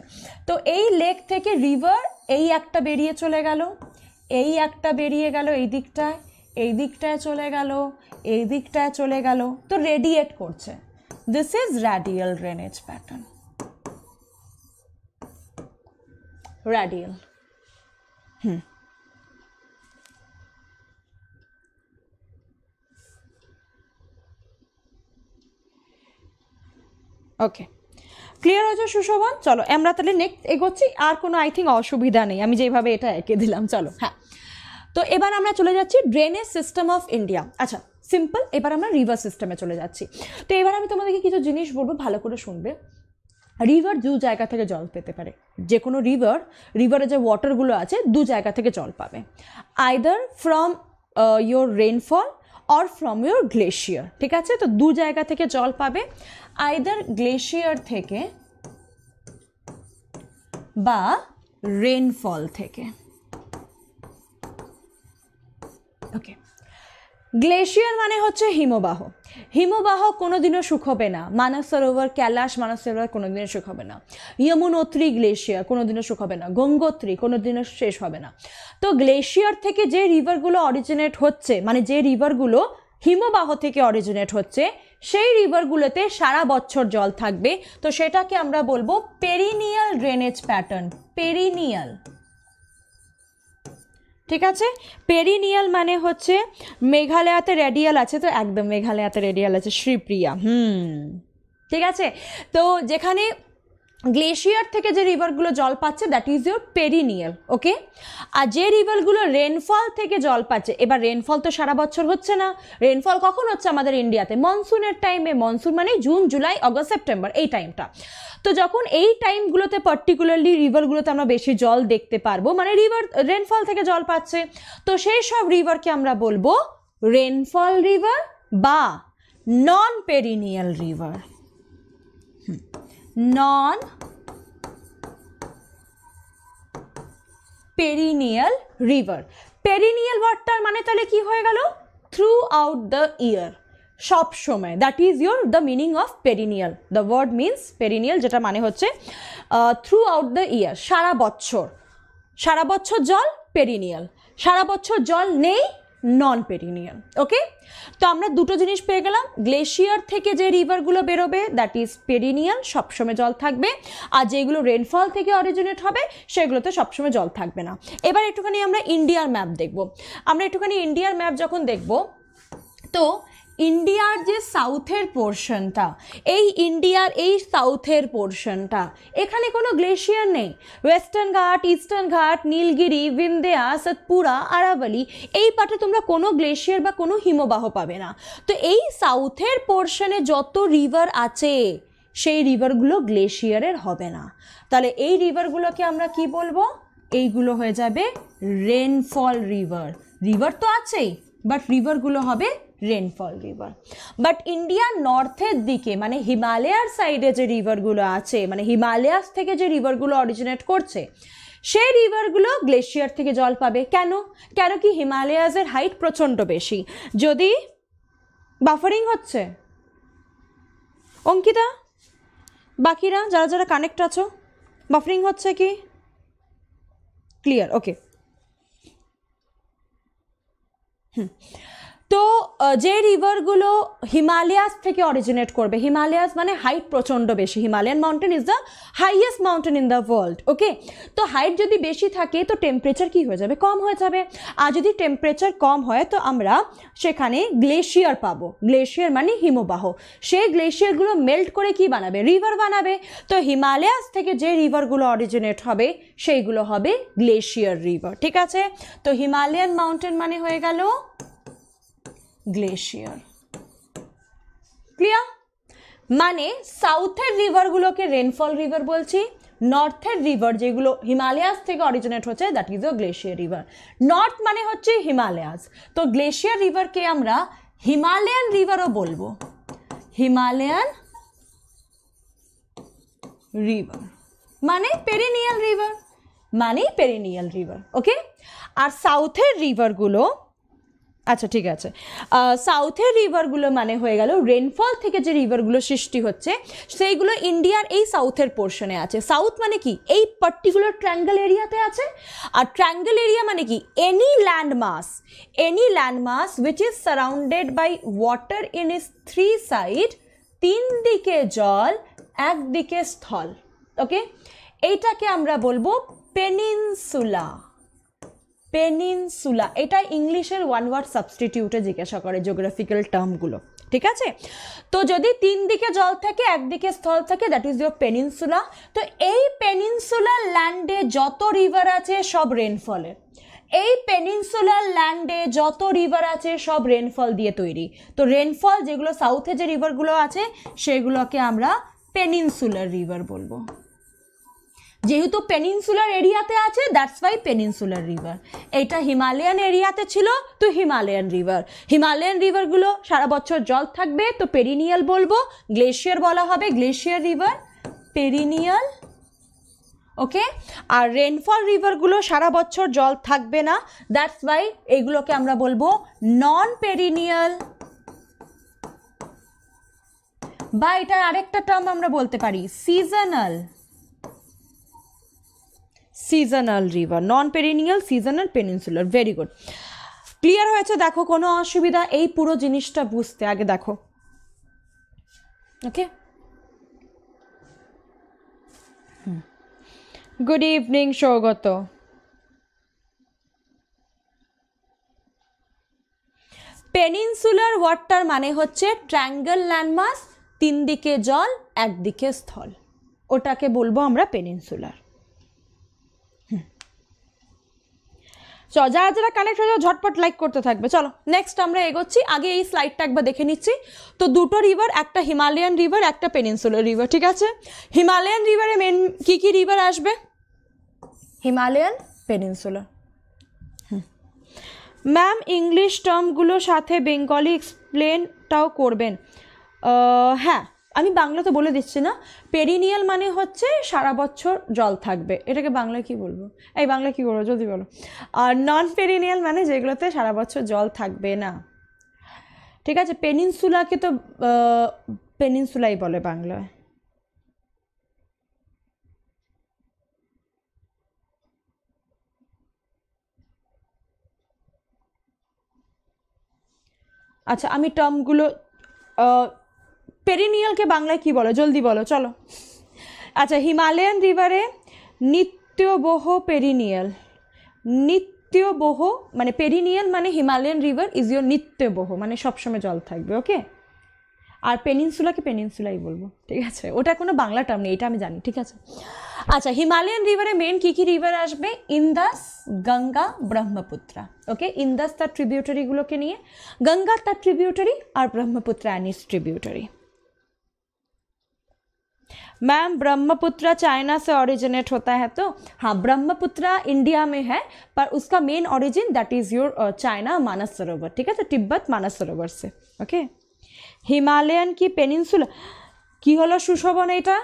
তো এই লেক থেকে রিভার এই একটা বেরিয়ে চলে গেল এই একটা বেরিয়ে গেল এই দিকটায় এই দিকটায় চলে গেল এই দিকটায় চলে গেল তো রেডিয়েট করছে this is radial drainage pattern radial hmm okay clear হয়েছে সুশোভন চলো আমরা তাহলে নেক্সট এগোচ্ছি আর কোনো আই থিঙ্ক অসুবিধা নেই আমি যেভাবে এটা এঁকে দিলাম চলো হ্যাঁ তো এবার আমরা চলে যাচ্ছি ড্রেনেজ সিস্টেম অফ ইন্ডিয়া আচ্ছা সিম্পল এবার আমরা রিভার সিস্টেমে চলে যাচ্ছি তো এবার আমি তোমাদেরকে কিছু জিনিস বলবো ভালো করে শুনবে রিভার দু জায়গা থেকে জল পেতে পারে যে কোনো রিভার রিভারে যে ওয়াটারগুলো আছে দু জায়গা থেকে জল পাবে either from your rainfall or from your glacier ঠিক আছে তো দু জায়গা থেকে জল পাবে আইদার গ্লেশিয়ার থেকে বা রেনফল থেকে ওকে গ্লেশিয়ার মানে হচ্ছে হিমবাহ হিমবাহ কোনোদিনও শুকোবে না মানস সরোবর ক্যালাশ মানস কোনোদিনও শুকোবে না ইয়মুনোত্রী গ্লেশিয়ার কোনোদিনও শুকোবে না গঙ্গোত্রী কোনোদিনও শেষ হবে না তো গ্লেশিয়ার থেকে যে রিভারগুলো অরিজিনেট হচ্ছে মানে যে রিভারগুলো হিমবাহ থেকে অরিজিনেট হচ্ছে সেই রিভারগুলোতে সারা বছর জল থাকবে তো সেটাকে আমরা বলবো পেরিনিয়াল ড্রেনেজ প্যাটার্ন পেরিনিয়াল ঠিক আছে পেরিনিয়াল মানে হচ্ছে মেঘালয়াতে রেডিয়াল আছে তো একদম মেঘালয়াতে রেডিয়াল আছে শ্রীপ্রিয়া হুম ঠিক আছে তো যেখানে গ্লেশিয়ার থেকে যে রিভারগুলো জল পাচ্ছে that is your perennial okay আর যে রিভারগুলো রেনফল থেকে জল পাচ্ছে এবার রেনফল তো সারা বছর হচ্ছে না রেনফল কখন হচ্ছে আমাদের ইন্ডিয়াতে মনসুনের টাইমে মনসুন মানে জুন জুলাই অগস্ট সেপ্টেম্বর এই টাইমটা তো যখন এই টাইমগুলোতে পার্টিকুলারলি রিভারগুলোতে আমরা বেশি জল দেখতে পারবো মানে রিভার রেনফল থেকে জল পাচ্ছে তো সেই সব রিভারকে আমরা বলবো রেনফল রিভার বা non perennial river non perennial river perennial ওয়ার্ডটার মানে তাহলে কি হয়ে গেল থ্রু আউট দ্য ইয়ার সব সময় that is your the meaning of perennial the word means perennial যেটা মানে হচ্ছে থ্রু আউট দ্য ইয়ার সারা বছর সারা বছর জল পেরিনিয়াল সারা বছর জল নেই নন পেরিনিয়াল ওকে তো আমরা দুটো জিনিস পেয়ে গেলাম গ্লেশিয়ার থেকে যে রিভারগুলো বেরোবে দ্যাট ইজ পেরিনিয়াল সবসময় জল থাকবে আর যেগুলো রেনফল থেকে অরিজিনেট হবে সেগুলোতে সবসময় জল থাকবে না এবার একটুখানি আমরা ইন্ডিয়ার ম্যাপ দেখব আমরা একটুখানি ইন্ডিয়ার ম্যাপ যখন দেখব তো ইন্ডিয়ার যে সাউথের পোর্শনটা এই ইন্ডিয়ার এই সাউথের পোর্শনটা এখানে কোনো গ্লেশিয়ার নেই ওয়েস্টার্ন ঘাট ইস্টার্ন ঘাট নীলগিরি বিন্দেয়া সতপুরা আরাবলি এই পাটে তোমরা কোনো গ্লেশিয়ার বা কোনো হিমবাহ পাবে না তো এই সাউথের পোর্শনে যত রিভার আছে সেই রিভারগুলো গ্লেশিয়ারের হবে না তাহলে এই রিভারগুলোকে আমরা কি বলবো এইগুলো হয়ে যাবে রেনফল রিভার রিভার তো আছেই বাট রিভারগুলো হবে রেনফল রিভার বাট ইন্ডিয়া নর্থের দিকে মানে হিমালয়ার সাইডে যে রিভারগুলো আছে মানে হিমালয়াস থেকে যে রিভারগুলো অরিজিনেট করছে সেই রিভারগুলো গ্লেশিয়ার থেকে জল পাবে কেন কেন কি হিমালয়াসের হাইট প্রচণ্ড বেশি যদি বাফারিং হচ্ছে অঙ্কিতা বাকিরা যারা যারা কানেক্ট আছো বাফারিং হচ্ছে কি ক্লিয়ার ওকে হুম তো যে রিভারগুলো হিমালয়াস থেকে অরিজিনেট করবে হিমালয়াস মানে হাইট প্রচণ্ড বেশি Himalayan mountain is the highest mountain in the world okay তো হাইট যদি বেশি থাকে তো টেম্পারেচার কি হয়ে যাবে কম হয়ে যাবে আর যদি টেম্পারেচার কম হয় তো আমরা সেখানে গ্লেশিয়ার পাবো গ্লেশিয়ার মানে হিমবাহ সেই গ্লেশিয়ারগুলো মেল্ট করে কি বানাবে রিভার বানাবে তো হিমালয়াস থেকে যে রিভারগুলো অরিজিনেট হবে সেইগুলো হবে গ্লেশিয়ার রিভার ঠিক আছে তো হিমালয়ান মাউন্টেন মানে হয়ে গেল গ্লেশিয়ার ক্লিয়ার মানে সাউথের রিভারগুলোকে রেনফল রিভার বলছি নর্থের রিভার যেগুলো হিমালয়াস থেকে অরিজিনেট হচ্ছে that is uh glacier river north মানে হচ্ছে হিমালয়াস তো গ্লেশিয়ার রিভারকে আমরা হিমালয়ান রিভারও বলবো হিমালয়ান রিভার মানে পেরিনিয়াল রিভার মানেই পেরিনিয়াল রিভার ওকে আর সাউথের রিভারগুলো আচ্ছা ঠিক আছে সাউথের রিভারগুলো মানে হয়ে গেল রেনফল থেকে যে রিভারগুলো সৃষ্টি হচ্ছে সেইগুলো ইন্ডিয়ার এই সাউথের পোর্শনে আছে সাউথ মানে কি এই পার্টিকুলার ট্রাঙ্গেল এরিয়াতে আছে আর ট্রাঙ্গেল এরিয়া মানে কি any land mass any land mass which is surrounded by water in is three side তিন দিকে জল একদিকে স্থল ওকে এইটাকে আমরা বলবো পেনিনসুলা পেনিনসুলা এটা ইংলিশের ওয়ান ওয়ার্ড সাবস্টিটিউটে জিজ্ঞাসা করে জিওগ্রাফিক্যাল টার্মগুলো ঠিক আছে তো যদি তিন দিকে জল থাকে একদিকে স্থল থাকে দ্যাট ইজ ইউর পেনিনসুলা তো এই পেনিনসুলার ল্যান্ডে যত রিভার আছে সব রেনফলের এই পেনিনসুলার ল্যান্ডে যত রিভার আছে সব রেনফল দিয়ে তৈরি তো রেনফল যেগুলো সাউথে যে রিভারগুলো আছে সেগুলোকে আমরা পেনিনসুলার রিভার বলবো যেহেতু পেনিনসুলার এরিয়াতে আছে দ্যাটস ওয়াই পেনিনসুলার রিভার এটা হিমালয়ান এরিয়াতে ছিল তো হিমালয়ান রিভার হিমালয়ান রিভারগুলো সারা বছর জল থাকবে তো পেরিনিয়াল বলবো গ্লেশিয়ার বলা হবে গ্লেশিয়ার রিভার পেরিনিয়াল ওকে আর রেনফল রিভারগুলো সারা বছর জল থাকবে না দ্যাটস ওয়াই এগুলোকে আমরা বলবো নন পেরিনিয়াল বা এটার আরেকটা টার্ম আমরা বলতে পারি seasonal seasonal river non perennial seasonal peninsular very good clear হয়েছে দেখো কোনো অসুবিধা এই পুরো জিনিসটা বুঝতে আগে দেখো okay good evening Saugata peninsular water মানে হচ্ছে ট্র্যাঙ্গেল ল্যান্ডমার্ক তিন দিকে জল একদিকে স্থল ওটাকে বলবো আমরা পেনিনসুলার চ যারা যারা কানেক্ট হয়ে ঝটপট লাইক করতে থাকবে চলো নেক্সট আমরা এগোচ্ছি আগে এই স্লাইডটা একবার দেখে নিচ্ছি তো দুটো রিভার একটা হিমালয়ান রিভার একটা পেনিনসুলার রিভার ঠিক আছে হিমালয়ান রিভারে মেন কী কী রিভার আসবে হিমালয়ান পেনিনসুলার ম্যাম ইংলিশ টার্মগুলোর সাথে বেঙ্গলি এক্সপ্লেনটাও করবেন হ্যাঁ আমি বাংলাতে বলে দিচ্ছি না পেরিনিয়াল মানে হচ্ছে সারা বছর জল থাকবে এটাকে বাংলায় কি বলবো এই বাংলা কি বলবো যদি বলো আর নন পেরিনিয়াল মানে যেগুলোতে সারা বছর জল থাকবে না ঠিক আছে পেনিনসুলাকে তো পেনিনসুলাই বলে বাংলায় আচ্ছা আমি টার্মগুলো পেরিনিয়ালকে বাংলায় কি বলো জলদি বলো চলো আচ্ছা হিমালয়ান রিভারে নিত্যবহ পেরিনিয়াল নিত্যবহ মানে পেরিনিয়াল মানে হিমালয়ান রিভার ইজ ইয়োর নিত্যবহ মানে সবসময় জল থাকবে ওকে আর পেনিনসুলাকে পেনিনসুলাই বলবো ঠিক আছে ওটা কোনো বাংলা টার্ম নেই এটা আমি জানি ঠিক আছে আচ্ছা হিমালয়ান রিভারে মেন কী কী রিভার আসবে ইন্দাস গঙ্গা ব্রহ্মপুত্রা ওকে ইন্দাস তার ট্রিবিউটারিগুলোকে নিয়ে গঙ্গা তার ট্রিবিউটারি আর ব্রহ্মপুত্রা অ্যানিস ট্রিবিউটারি मैम ब्रह्मपुत्रा चाइना से ऑरिजिनेट होता है तो हाँ ब्रह्मपुत्रा इंडिया में है पर उसका main origin that is your China Manas Sarovar ठीक है तो तिब्बत मानस सरोवर से ओके हिमालयन की पेनिनसुला কি হলো সুশোভন এটা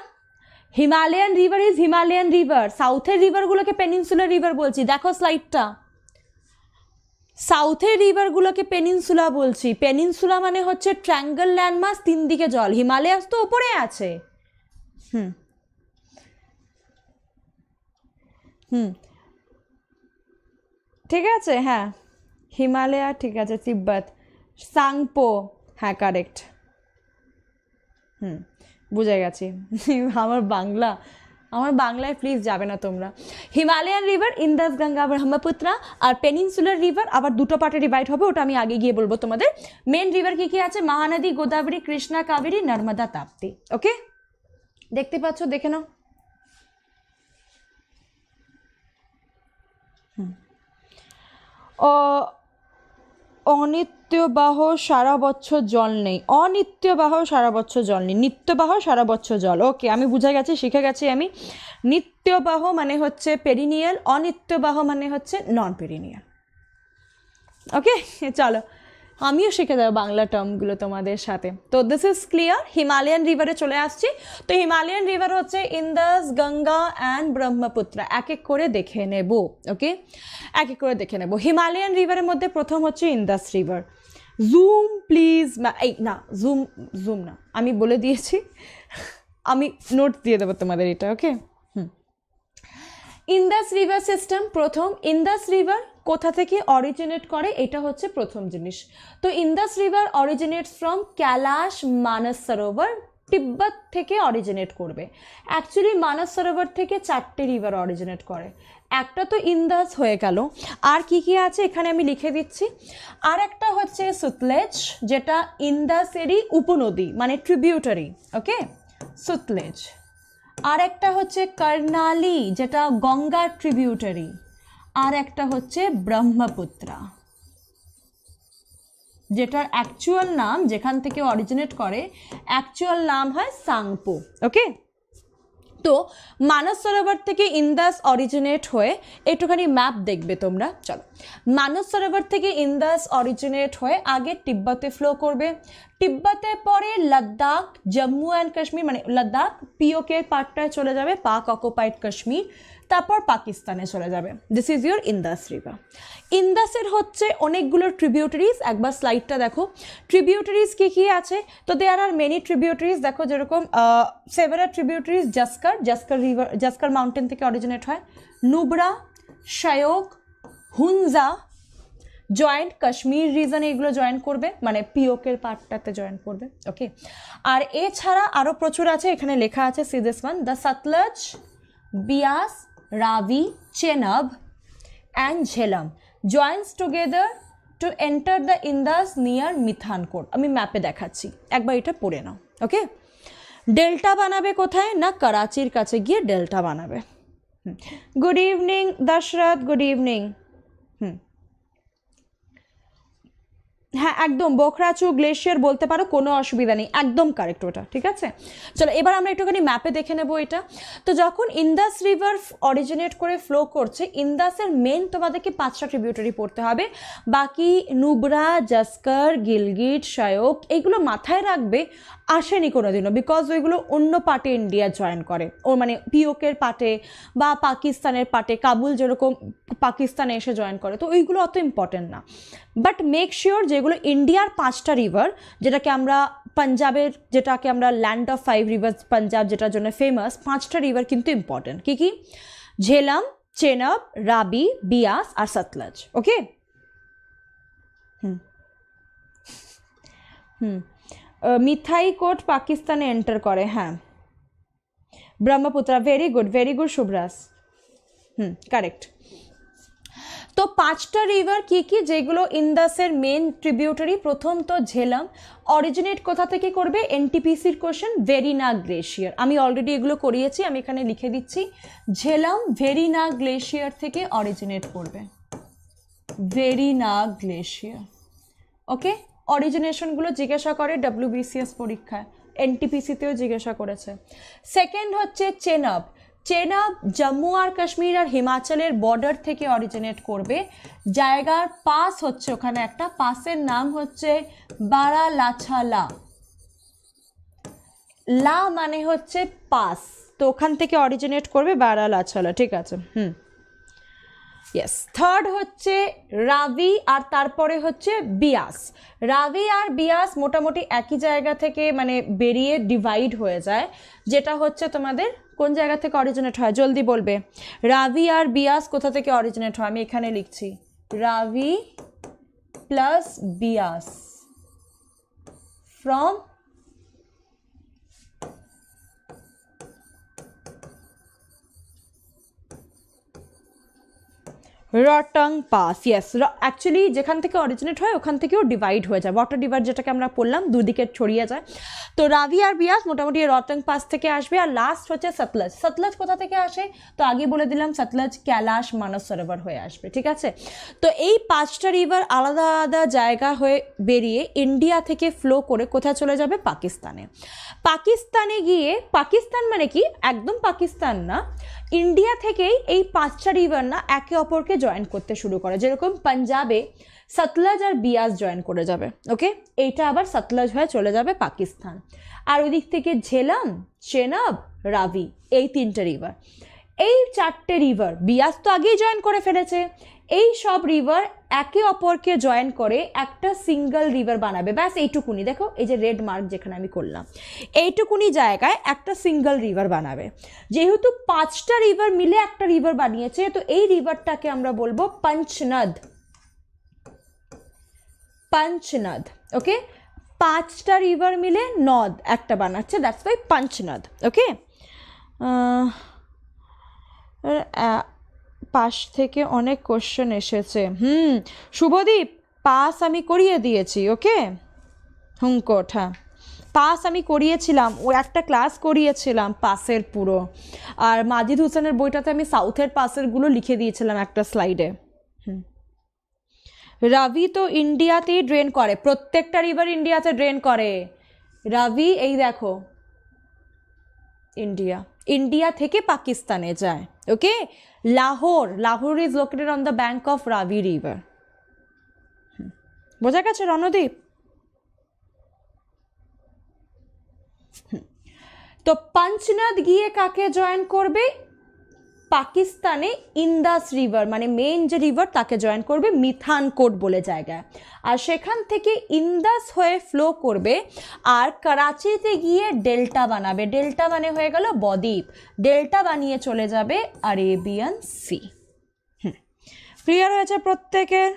Himalayan river is Himalayan river সাউথের রিভারগুলোকে পেনিনসুলা রিভার বলছি দেখো স্লাইডটা সাউথের রিভারগুলোকে পেনিনসুলা বলছি পেনিনসুলা মানে হচ্ছে ট্র্যাঙ্গল ল্যান্ডমার্ক তিন দিকে জল হিমালয়াস তো ওপরে আছে হুম হুম ঠিক আছে হ্যাঁ হিমালয়া ঠিক আছে তিব্বত সাংপো হ্যাঁ কারেক্ট হুম বুঝে গেছি আমার বাংলা আমার বাংলায় প্লিজ যাবে না তোমরা হিমালয়ান রিভার ইন্দাস গঙ্গা ব্রহ্মপুত্রা আর পেনিনসুলার রিভার আবার দুটো পার্টে ডিভাইড হবে ওটা আমি আগে গিয়ে বলবো তোমাদের মেন রিভার কী কী আছে মহানদী গোদাবরী কৃষ্ণা কাবেরী নর্মদা তাপ্তি ওকে দেখতে পাচ্ছ দেখে নাও অনিত্যবাহ সারা বছর জল নেই অনিত্যবাহ সারা বছর জল নেই নিত্যবাহ সারা বছর জল ওকে আমি বুঝে গেছি শিখে গেছি আমি নিত্যবাহ মানে হচ্ছে পেরিনিয়াল অনিত্যবাহ মানে হচ্ছে নন পেরিনিয়াল ওকে চলো আমিও শিখে দেবো বাংলা টার্মগুলো তোমাদের সাথে তো দিস ইজ ক্লিয়ার হিমালয়ান রিভারে চলে আসছি তো হিমালয়ান রিভার হচ্ছে ইন্দাস গঙ্গা অ্যান্ড ব্রহ্মপুত্র এক এক করে দেখে নেব ওকে এক এক করে দেখে নেব হিমালয়ান রিভারের মধ্যে প্রথম হচ্ছে ইন্দাস রিভার জুম প্লিজ এই না জুম জুম না আমি বলে দিয়েছি আমি নোট দিয়ে দেবো তোমাদের এটা ওকে ইন্দাস রিভার সিস্টেম প্রথম ইন্দাস রিভার কোথা থেকে অরিজিনেট করে এটা হচ্ছে প্রথম জিনিস তো Indus river originates from Kailash Manas Sarovar Tibet থেকে অরিজিনেট করবে অ্যাকচুয়ালি মানস সরোবর থেকে চারটে রিভার অরিজিনেট করে একটা তো ইন্দাস হয়ে গেল আর কি কি আছে এখানে আমি লিখে দিচ্ছি আর একটা হচ্ছে সুতলেজ যেটা ইন্দাসেরই উপনদী মানে ট্রিবিউটারি ওকে সুতলেজ আর একটা হচ্ছে কর্নালি যেটা গঙ্গার ট্রিবিউটারি আর একটা হচ্ছে ব্রহ্মপুত্রা যেটার অ্যাকচুয়াল নাম যেখান থেকে অরিজিনেট করে অ্যাকচুয়াল নাম হয় সাংপো ওকে তো মানস সরোবর থেকে ইন্দাস অরিজিনেট হয়ে একটুখানি ম্যাপ দেখবে তোমরা চলো মানস সরোবর থেকে ইন্দাস অরিজিনেট হয়ে আগে তিব্বতে ফ্লো করবে টিব্বতে পরে লাদাখ জম্মু অ্যান্ড কাশ্মীর মানে লাদাখ পিওকে পার্টটায় চলে যাবে পাক অকুপাইড কাশ্মীর তারপর পাকিস্তানে চলে যাবে this is your Indus river ইন্দাসের হচ্ছে অনেকগুলো ট্রিবিউটারিজ একবার স্লাইডটা দেখো ট্রিবিউটারিজ কী কী আছে তো দেয়ার আর মেনি ট্রিবিউটারিজ দেখো যেরকম সেভেরা tributaries Zaskar Zaskar river Zaskar mountain থেকে অরিজিনেট হয় নুবরা শায়োক হুনজা জয়েন্ট কাশ্মীর রিজনে এগুলো জয়েন করবে মানে পিওকের পার্টটাতে জয়েন করবে ওকে আর এছাড়া আরও প্রচুর আছে এখানে লেখা আছে সিদেস one the Sutlej Beas Ravi, Chenab and Jhelum joins together to enter the Indus near Mithankot. আমি ম্যাপে দেখাচ্ছি একবার এটা পড়ে নাও ওকে ডেল্টা বানাবে কোথায় না করাচির কাছে গিয়ে ডেল্টা বানাবে good evening Dasharath good evening hmm হ্যাঁ একদম বোখরাচু গ্লেশিয়ার বলতে পারো কোনো অসুবিধা নেই একদম কারেক্ট ওটা ঠিক আছে চলো এবার আমরা একটুখানি ম্যাপে দেখে নেব এটা তো যখন ইন্দাস রিভার অরিজিনেট করে ফ্লো করছে ইন্দাসের মেন তোমাদেরকে পাঁচটা ট্রিবিউটারি পড়তে হবে বাকি নুবরা জাস্কর গিলগিট শায়ক এইগুলো মাথায় রাখবে আসেনি কোনো দিনও বিকজ ওইগুলো অন্য পার্টে ইন্ডিয়া জয়েন করে ও মানে পিওকের পার্টে বা পাকিস্তানের পার্টে কাবুল যেরকম পাকিস্তানে এসে জয়েন করে তো ওইগুলো অত ইম্পর্টেন্ট না বাট মেক শিওর যেগুলো ইন্ডিয়ার পাঁচটা রিভার যেটাকে আমরা পাঞ্জাবের যেটাকে আমরা land of five rivers Punjab যেটার জন্য ফেমাস পাঁচটা রিভার কিন্তু ইম্পর্টেন্ট কী কী ঝেলাম চেনাব রাবি বিয়াস আর সতলজ ওকে হুম হুম মিথাই কোট পাকিস্তানে এন্টার করে হ্যাঁ Brahmaputra very good very good শুভ্রাস হুম কারেক্ট তো পাঁচটা রিভার কি কি যেগুলো ইন্দাসের মেন ট্রিবিউটারি প্রথম তো ঝেলাম অরিজিনেট কোথা থেকে করবে এনটিপিসির কোশ্চেন ভেরিনা গ্লেশিয়ার আমি অলরেডি এগুলো করিয়েছি আমি এখানে লিখে দিচ্ছি ঝেলাম ভেরিনা গ্লেশিয়ার থেকে অরিজিনেট করবে ভেরিনা গ্লেশিয়ার ওকে অরিজিনেশনগুলো জিজ্ঞাসা করে ডাব্লিউবিসিএস পরীক্ষায় এনটিপিসিতেও জিজ্ঞাসা করেছে সেকেন্ড হচ্ছে চেনাব চেনাব জম্মু আর কাশ্মীর আর হিমাচলের বর্ডার থেকে অরিজিনেট করবে জায়গার পাস হচ্ছে ওখানে একটা পাসের নাম হচ্ছে বারা লাছালা লা মানে হচ্ছে পাস তো ওখান থেকে অরিজিনেট করবে বারা লাছালা ঠিক আছে হুম ইয়েস থার্ড হচ্ছে রাভি আর তারপরে হচ্ছে বিয়াস রাভি আর বিয়াস মোটামুটি একই জায়গা থেকে মানে বেরিয়ে ডিভাইড হয়ে যায় যেটা হচ্ছে তোমাদের কোন জায়গা থেকে অরিজিনেট হয় জলদি বলবে রাভি আর বিয়াস কোথা থেকে অরিজিনেট হয় আমি এখানে লিখছি Ravi plus Beas from Rohtang pass yes actually যেখান থেকে অরিজিনেট হয় ওখান থেকেও ডিভাইড হয়ে যায় ওয়াটার ডিভাইড যেটাকে আমরা পড়লাম দুদিকে ছড়িয়ে যায় তো রাভি আর বিয়াস মোটামুটি রটং পাস থেকে আসবে আর লাস্ট হচ্ছে সতলজ সতলজ কোথা থেকে আসে তো আগে বলে দিলাম সতলজ ক্যালাশ মানস সরোবর হয়ে আসবে ঠিক আছে তো এই পাঁচটা রিভার আলাদা আলাদা জায়গা হয়ে বেরিয়ে ইন্ডিয়া থেকে ফ্লো করে কোথায় চলে যাবে পাকিস্তানে পাকিস্তানে গিয়ে পাকিস্তান মানে কি একদম পাকিস্তান না ইন্ডিয়া থেকেই এই পাঁচটা রিভার না একে অপরকে জয়েন করতে শুরু করে যেরকম পাঞ্জাবে সতলজ আর বিয়াস জয়েন করে যাবে ওকে এইটা আবার সতলজ হয়ে চলে যাবে পাকিস্তান আর ওই দিক থেকে ঝেলাম চেনাব রাভি এই তিনটে রিভার এই চারটে রিভার বিয়াস তো আগেই জয়েন করে ফেলেছে এই সব রিভার একে অপরকে জয়েন করে একটা সিঙ্গল রিভার বানাবে ব্যাস এইটুকুনি দেখো এই যে রেড মার্ক যেখানে আমি করলাম এইটুকুনি জায়গায় একটা সিঙ্গল রিভার বানাবে যেহেতু পাঁচটা রিভার মিলে একটা রিভার বানিয়েছে তো এই রিভারটাকে আমরা বলবো পঞ্চনদ পঞ্চনদ ওকে পাঁচটা রিভার মিলে নদ একটা বানাচ্ছে দ্যাটস ওয়াই পঞ্চনদ ওকে পাশ থেকে অনেক কোশ্চেন এসেছে হুম শুভদীপ পাস আমি করিয়ে দিয়েছি ওকে হুঙ্কট হ্যাঁ পাস আমি করিয়েছিলাম ও একটা ক্লাস করিয়েছিলাম পাসের পুরো আর মাজিদ হুসেনের বইটাতে আমি সাউথের পাসেরগুলো লিখে দিয়েছিলাম একটা স্লাইডে হুম রাভি তো ইন্ডিয়াতেই ড্রেন করে প্রত্যেকটা রিভার ইন্ডিয়াতে ড্রেন করে রাভি এই দেখো ইন্ডিয়া ইন্ডিয়া থেকে পাকিস্তানে যায় okay Lahore Lahore is located on the bank of Ravi river বোঝা গেছে রণদ্বীপ তো পঞ্চনাদ গিয়ে কাকে জয়েন করবে পাকিস্তানে ইন্দাস রিভার মানে মেইন যে রিভার তাকে জয়েন করবে মিথানকোট বলে জায়গা আর সেখান থেকে ইন্দাস হয়ে ফ্লো করবে আর করাচিতে গিয়ে ডেল্টা বানাবে ডেল্টা মানে হয়ে গেল বদ্বীপ ডেল্টা বানিয়ে চলে যাবে আরেবিয়ান সি ক্লিয়ার হয়েছে প্রত্যেকের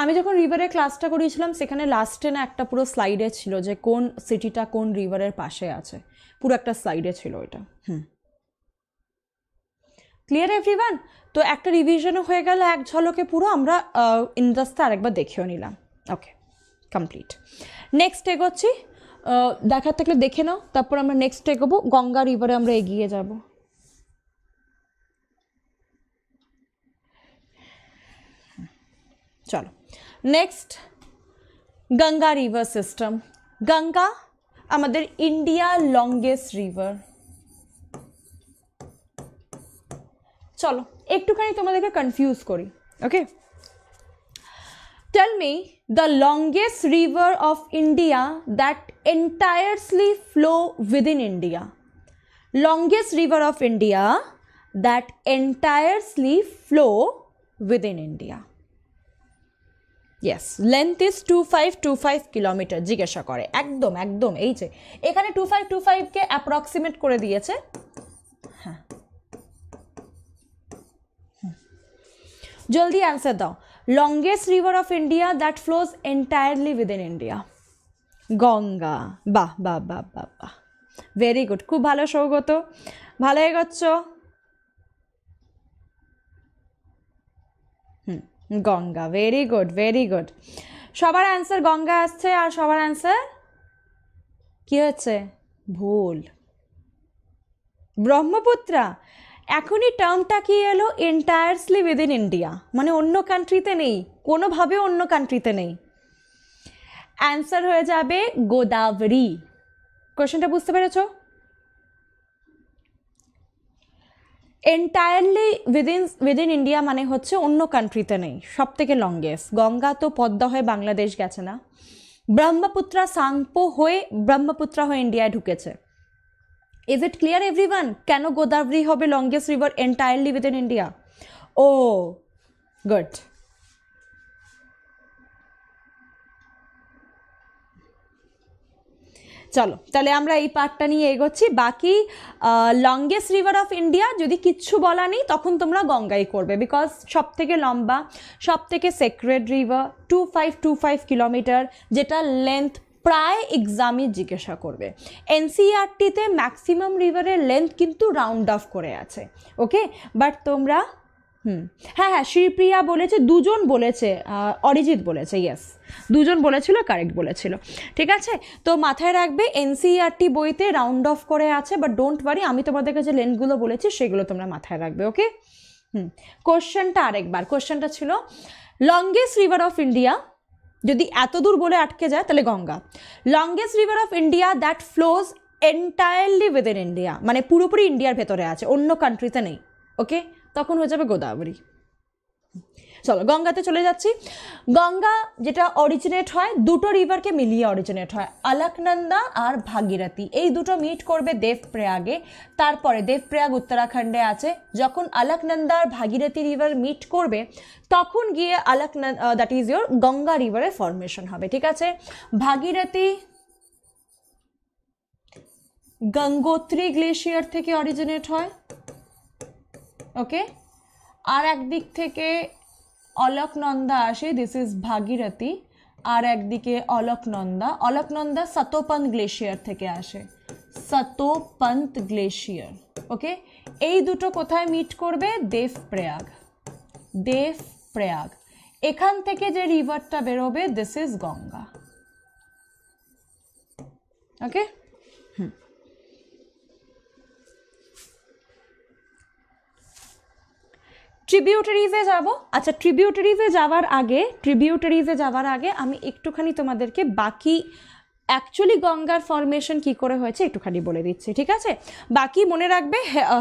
আমি যখন রিভারে ক্লাসটা করিয়েছিলাম সেখানে লাস্টে না একটা পুরো স্লাইডে ছিল যে কোন সিটিটা কোন রিভারের পাশে আছে পুরো একটা স্লাইডে ছিল এটা হুম ক্লিয়ার এভরিওয়ান তো একটা রিভিশনও হয়ে গেল এক ঝলকে পুরো আমরা ইন্ডাস্তা আরেকবার দেখেও নিলাম ওকে কমপ্লিট নেক্সট এগোচ্ছি দেখার থাকলে দেখে নাও তারপর আমরা নেক্সট এগোবো গঙ্গা রিভারে আমরা এগিয়ে যাব চলো next Ganga river system Ganga আমাদের ইন্ডিয়া লংগেস্ট রিভার চলো একটুখানি তোমাদের কনফিউজ করি okay tell me the longest river of India that entirely Фло within India longest river of India that entirely Фло within India yes length is two five two five kilometre জিজ্ঞাসা করে একদম একদম এই যে এখানে টু ফাইভ টু ফাইভকে অ্যাপ্রক্সিমেট করে দিয়েছে হ্যাঁ জলদি অ্যান্সার দাও longest river of India that flows entirely within India Ganga বাহ বাহ বাহ বাহ বাহ ভেরি গুড খুব ভালো সৌগত ভালো এগোচ্ছ Ganga very good very good সবার অ্যান্সার গঙ্গা আসছে আর সবার অ্যান্সার কি হয়েছে ভুল ব্রহ্মপুত্রা এখনই টার্মটা কি এলো এন্টায়ারসলি উইদিন ইন্ডিয়া মানে অন্য কান্ট্রিতে নেই কোনোভাবে অন্য কান্ট্রিতে নেই অ্যান্সার হয়ে যাবে গোদাবরি কোয়েশ্চেনটা বুঝতে পেরেছো এন্টায়ারলি উইদিন উইদিন ইন্ডিয়া মানে হচ্ছে অন্য কান্ট্রিতে নেই সব থেকে লংগেস্ট গঙ্গা তো পদ্মা হয়ে বাংলাদেশ গেছে না ব্রহ্মপুত্রা সাংপো হয়ে ব্রহ্মপুত্রা হয়ে ইন্ডিয়ায় ঢুকেছে ইজ ইট ক্লিয়ার এভরিওয়ান কেন গোদাবরি হবে longest river entirely within India ও গুড চলো তাহলে আমরা এই পার্টটা নিয়ে এগোচ্ছি বাকি লংগেস্ট রিভার অফ ইন্ডিয়া যদি কিচ্ছু বলা নেই তখন তোমরা গঙ্গাই করবে বিকজ সব থেকে লম্বা সব থেকে sacred river two five two five kilometre যেটা লেন্থ প্রায় এক্সামই জিজ্ঞাসা করবে এনসিআরটিতে ম্যাক্সিমাম রিভারের লেন্থ কিন্তু রাউন্ড অফ করে আছে ওকে বাট তোমরা হুম হ্যাঁ হ্যাঁ শ্রীপ্রিয়া বলেছে দুজন বলেছে অরিজিৎ বলেছে ইয়েস দুজন বলেছিল কারেক্ট বলেছিল ঠিক আছে তো মাথায় রাখবে এনসিইআরটি বইতে রাউন্ড অফ করে আছে বাট ডোন্ট ওয়ারি আমি তোমাদের কাছে লেনগুলো বলেছি সেগুলো তোমরা মাথায় রাখবে ওকে হুম কোশ্চেনটা আরেকবার কোশ্চেনটা ছিল লংগেস্ট রিভার অফ ইন্ডিয়া যদি এত দূর বলে আটকে যায় তাহলে Ganga longest river of India that flows entirely within India মানে পুরোপুরি ইন্ডিয়ার ভেতরে আছে অন্য কান্ট্রিতে নেই ওকে তখন হয়ে যাবে গোদাবরী চলো গঙ্গাতে চলে যাচ্ছি গঙ্গা যেটা অরিজিনেট হয় দুটো রিভারকে মিলিয়ে অরিজিনেট হয় আলাকনন্দা আর ভাগীরথী এই দুটো মিট করবে দেবপ্রয়াগে তারপরে দেবপ্রয়াগ উত্তরাখণ্ডে আছে যখন আলাকনন্দা আর ভাগীরথী রিভার মিট করবে তখন গিয়ে Alaknanda that is your Ganga রিভারের ফর্মেশন হবে ঠিক আছে ভাগীরথী গঙ্গোত্রী গ্লেশিয়ার থেকে অরিজিনেট হয় ওকে আর একদিক থেকে অলকনন্দা আসে দিস ইজ ভাগীরথী আর একদিকে অলকনন্দা অলকনন্দা সতোপন্ত গ্লেশিয়ার থেকে আসে সতোপন্ত গ্লেশিয়ার ওকে এই দুটো কোথায় মিট করবে দেবপ্রয়াগ দেবপ্রয়াগ এখান থেকে যে রিভারটা বেরোবে দিস ইজ গঙ্গা ওকে ট্রিবিউটারিজে যাব আচ্ছা ট্রিবিউটারিজে যাওয়ার আগে ট্রিবিউটারিজে যাওয়ার আগে আমি একটুখানি তোমাদেরকে বাকি অ্যাকচুয়ালি গঙ্গার ফরমেশন কি করে হয়েছে একটুখানি বলে দিচ্ছি ঠিক আছে বাকি মনে রাখবে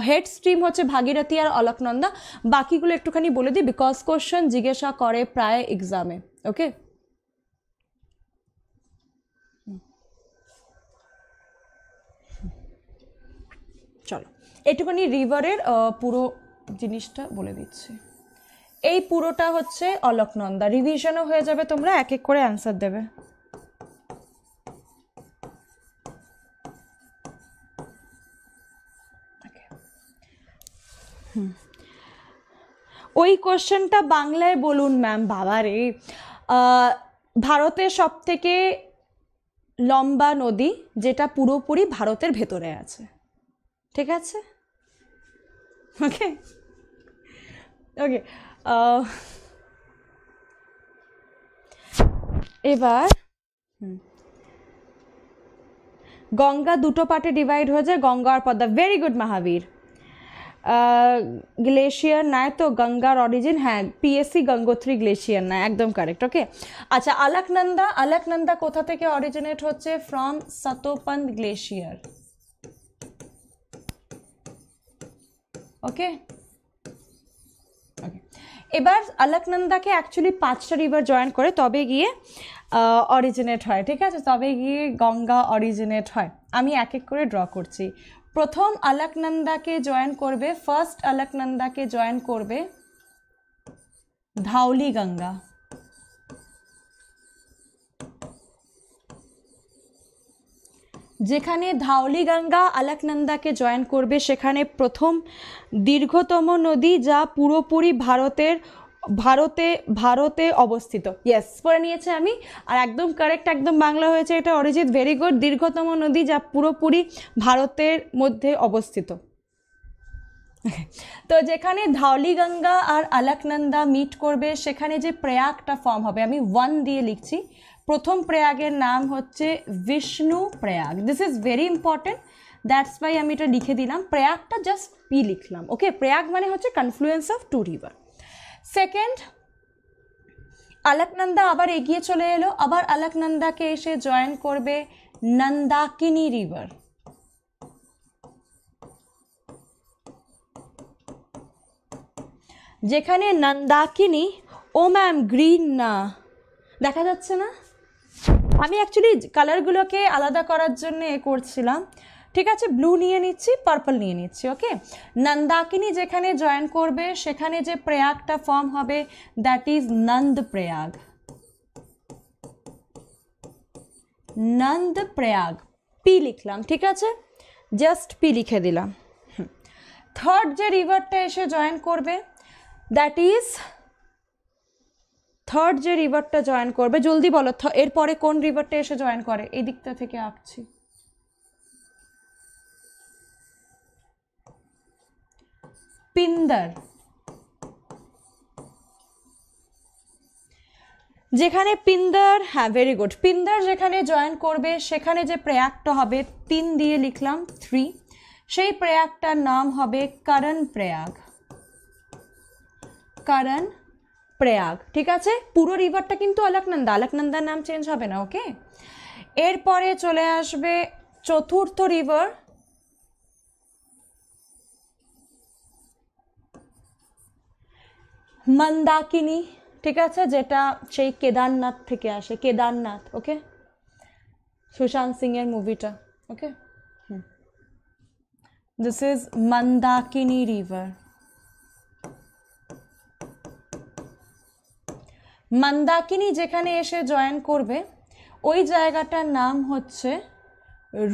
হেড স্ট্রিম হচ্ছে ভাগীরথী আর অলকনন্দা বাকিগুলো একটুখানি বলে দিই বিকজ কোশ্চেন জিজ্ঞাসা করে প্রায় এক্সামে ওকে চলো এটুখানি রিভারের পুরো জিনিসটা বলে দিচ্ছি এই পুরোটা হচ্ছে অলকনন্দা রিভিশনও হয়ে যাবে তোমরা এক এক করে অ্যান্সার দেবে ওই কোশ্চেনটা বাংলায় বলুন ম্যাম বাবারে ভারতের সব থেকে লম্বা নদী যেটা পুরোপুরি ভারতের ভেতরে আছে ঠিক আছে okay okay uh, এবার গঙ্গা দুটো পার্টে ডিভাইড হয়ে যায় গঙ্গা আর Padma very good Mahavir glacier নয় তো গঙ্গার অরিজিন হ্যাঁ পিএসসি গঙ্গোত্রী গ্লেশিয়ার নয় একদম কারেক্ট ওকে আচ্ছা আলাকনন্দা আলাকনন্দা কোথা থেকে অরিজিনেট হচ্ছে ফ্রম সতোপন্দ গ্লেশিয়ার ওকে এবার আলকনন্দাকে অ্যাকচুয়ালি পাঁচটা রিভার জয়েন করে তবে গিয়ে অরিজিনেট হয় ঠিক আছে তবে গিয়ে গঙ্গা অরিজিনেট হয় আমি এক এক করে ড্র করছি প্রথম আলকনন্দাকে জয়েন করবে ফার্স্ট আলকনন্দাকে জয়েন করবে ধাউলি গঙ্গা যেখানে ধাওলিগঙ্গা আলাকনন্দাকে জয়েন করবে সেখানে প্রথম দীর্ঘতম নদী যা পুরোপুরি ভারতের ভারতে ভারতে অবস্থিত ইয়েস পরে নিয়েছে আমি আর একদম কারেক্ট একদম বাংলা হয়েছে এটা অরিজিৎ ভেরি গুড দীর্ঘতম নদী যা পুরোপুরি ভারতের মধ্যে অবস্থিত তো যেখানে ধাওলিগঙ্গা আর আলাকনন্দা মিট করবে সেখানে যে প্রয়াগটা ফর্ম হবে আমি ওয়ান দিয়ে লিখছি প্রথম প্রয়াগের নাম হচ্ছে Vishnu Prayag this is very important that's why আমি এটা লিখে দিলাম প্রয়াগটা জাস্ট পি লিখলাম ওকে প্রয়াগ মানে হচ্ছে confluence of two river second Alaknanda আবার এগিয়ে চলে এলো আবার আলাকনন্দাকে এসে জয়েন করবে নন্দাকিনী রিভার যেখানে নন্দাকিনী ও ম্যাম গ্রিন না দেখা যাচ্ছে না আমি অ্যাকচুয়ালি কালারগুলোকে আলাদা করার জন্য এ করছিলাম ঠিক আছে ব্লু নিয়ে নিচ্ছি পার্পল নিয়ে নিচ্ছি ওকে নন্দাকিনী যেখানে জয়েন করবে সেখানে যে প্রয়াগটা ফর্ম হবে that is Nand Prayag Nand Prayag P লিখলাম ঠিক আছে জাস্ট পি লিখে দিলাম থার্ড যে রিভারটা এসে জয়েন করবে দ্যাট ইজ থার্ড যে রিভারটা জয়েন করবে জলদি বলো এরপরে কোন রিভারটা এসে জয়েন করে এই দিকটা থেকে আঁকছি পিন্দার যেখানে পিন্দার হ্যাঁ ভেরি গুড পিন্দার যেখানে জয়েন করবে সেখানে যে প্রয়াগটা হবে তিন দিয়ে লিখলাম থ্রি সেই প্রয়াগটার নাম হবে করণ প্রয়াগ করণ প্রয়াগ ঠিক আছে পুরো রিভারটা কিন্তু আলকনন্দা আলকনন্দার নাম চেঞ্জ হবে না ওকে এরপরে চলে আসবে চতুর্থ রিভার মন্দাকিনী ঠিক আছে যেটা সেই কেদারনাথ থেকে আসে কেদারনাথ ওকে সুশান্ত সিংয়ের মুভিটা okay this is Mandakini river Mandakini যেখানে এসে জয়েন করবে ওই জায়গাটার নাম হচ্ছে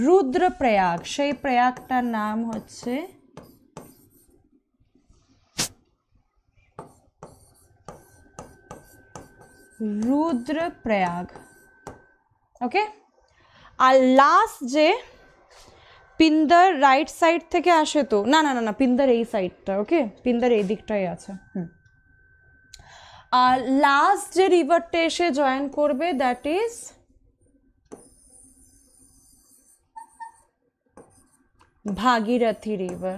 রুদ্রপ্রয়াগ সেই প্রয়াগটার নাম হচ্ছে রুদ্রপ্রয়াগ ওকে আর লাস্ট যে পিন্দার রাইট সাইড থেকে আসে তো না না না না পিন্দার এই সাইডটা ওকে পিন্দার এই দিকটাই আছে হুম আর লাস্ট যে রিভারটা এসে জয়েন করবে দ্যাট ইজ ভাগীরথী রিভার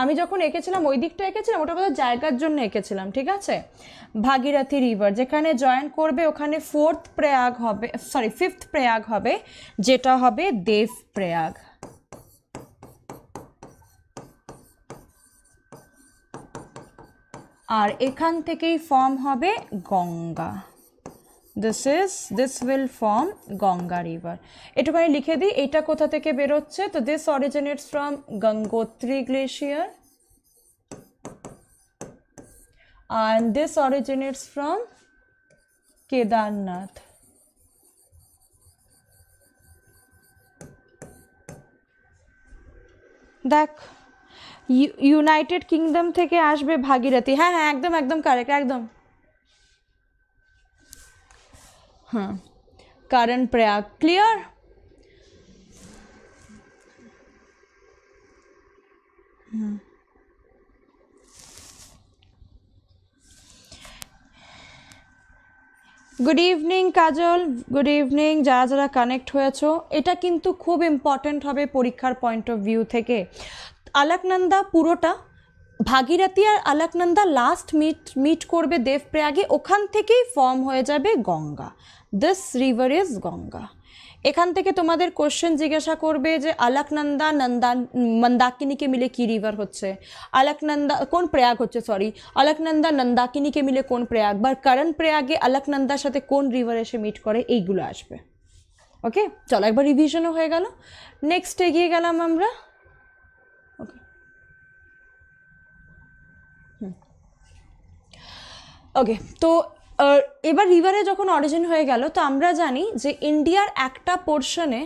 আমি যখন এঁকেছিলাম ওই দিকটা এঁকেছিলাম ওটা বোধহয় জায়গার জন্য এঁকেছিলাম ঠিক আছে ভাগীরথী রিভার যেখানে জয়েন করবে ওখানে ফোর্থ প্রয়াগ হবে সরি ফিফথ প্রয়াগ হবে যেটা হবে দেব প্রয়াগ আর এখান থেকেই ফর্ম হবে Ganga this is this will form Ganga river এটুখানি লিখে দিই এটা কোথা থেকে বেরোচ্ছে তো this originates from Gangotri glacier and this originates from Kedarnath দেখ ইউনাইটেড কিংডম থেকে আসবে ভাগীরথী হ্যাঁ হ্যাঁ একদম একদম কারেক্ট একদম হ্যাঁ कारण clear clear good evening Kajal good evening যারা যারা কানেক্ট হয়েছো এটা কিন্তু খুব ইম্পর্ট্যান্ট হবে পরীক্ষার পয়েন্ট অফ ভিউ থেকে আলাকনন্দা পুরোটা ভাগীরথী আর আলাকনন্দা লাস্ট মিট মিট করবে দেবপ্রয়াগে ওখান থেকেই ফর্ম হয়ে যাবে Ganga this river is Ganga এখান থেকে তোমাদের কোশ্চেন জিজ্ঞাসা করবে যে আলাকনন্দা নন্দা মন্দাকিনীকে মিলে কি রিভার হচ্ছে আলাকনন্দা কোন প্রয়াগ হচ্ছে সরি আলাকনন্দা নন্দাকিনীকে মিলে কোন প্রয়াগ বা কারণ প্রয়াগে আলাকনন্দার সাথে কোন রিভার এসে মিট করে এইগুলো আসবে ওকে চলো একবার রিভিশনও হয়ে গেল নেক্সট এগিয়ে গেলাম আমরা ওকে তো এবার রিভারে যখন অরিজিন হয়ে গেল তো আমরা জানি যে ইন্ডিয়ার একটা পোর্শনে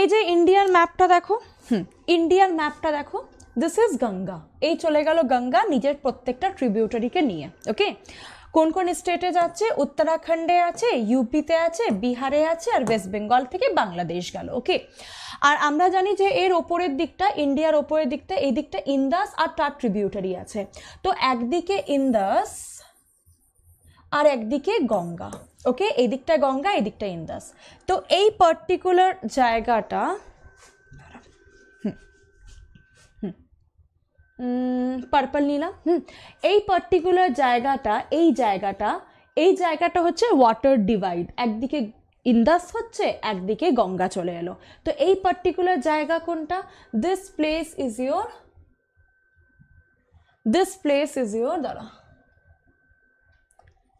এই যে ইন্ডিয়ার ম্যাপটা দেখো হুম ইন্ডিয়ার ম্যাপটা দেখো দিস ইজ গঙ্গা এই চলে গেল গঙ্গা নিজের প্রত্যেকটা ট্রিবিউটারিকে নিয়ে ওকে কোন কোন স্টেটে যাচ্ছে উত্তরাখণ্ডে আছে ইউপিতে আছে বিহারে আছে আর ওয়েস্ট বেঙ্গল থেকে বাংলাদেশ গেল ওকে আর আমরা জানি যে এর ওপরের দিকটা ইন্ডিয়ার ওপরের দিকটা এই দিকটা ইন্দাস আর তার ট্রিবিউটারি আছে তো একদিকে ইন্দাস আর একদিকে গঙ্গা ওকে এদিকটা গঙ্গা এদিকটা ইন্দাস তো এই পার্টিকুলার জায়গাটা পার্পল নিলাম হুম এই পার্টিকুলার জায়গাটা এই জায়গাটা এই জায়গাটা হচ্ছে ওয়াটার ডিভাইড একদিকে ইন্দাস হচ্ছে একদিকে গঙ্গা চলে এলো তো এই পার্টিকুলার জায়গা কোনটা this place is your this place is your দাঁড়া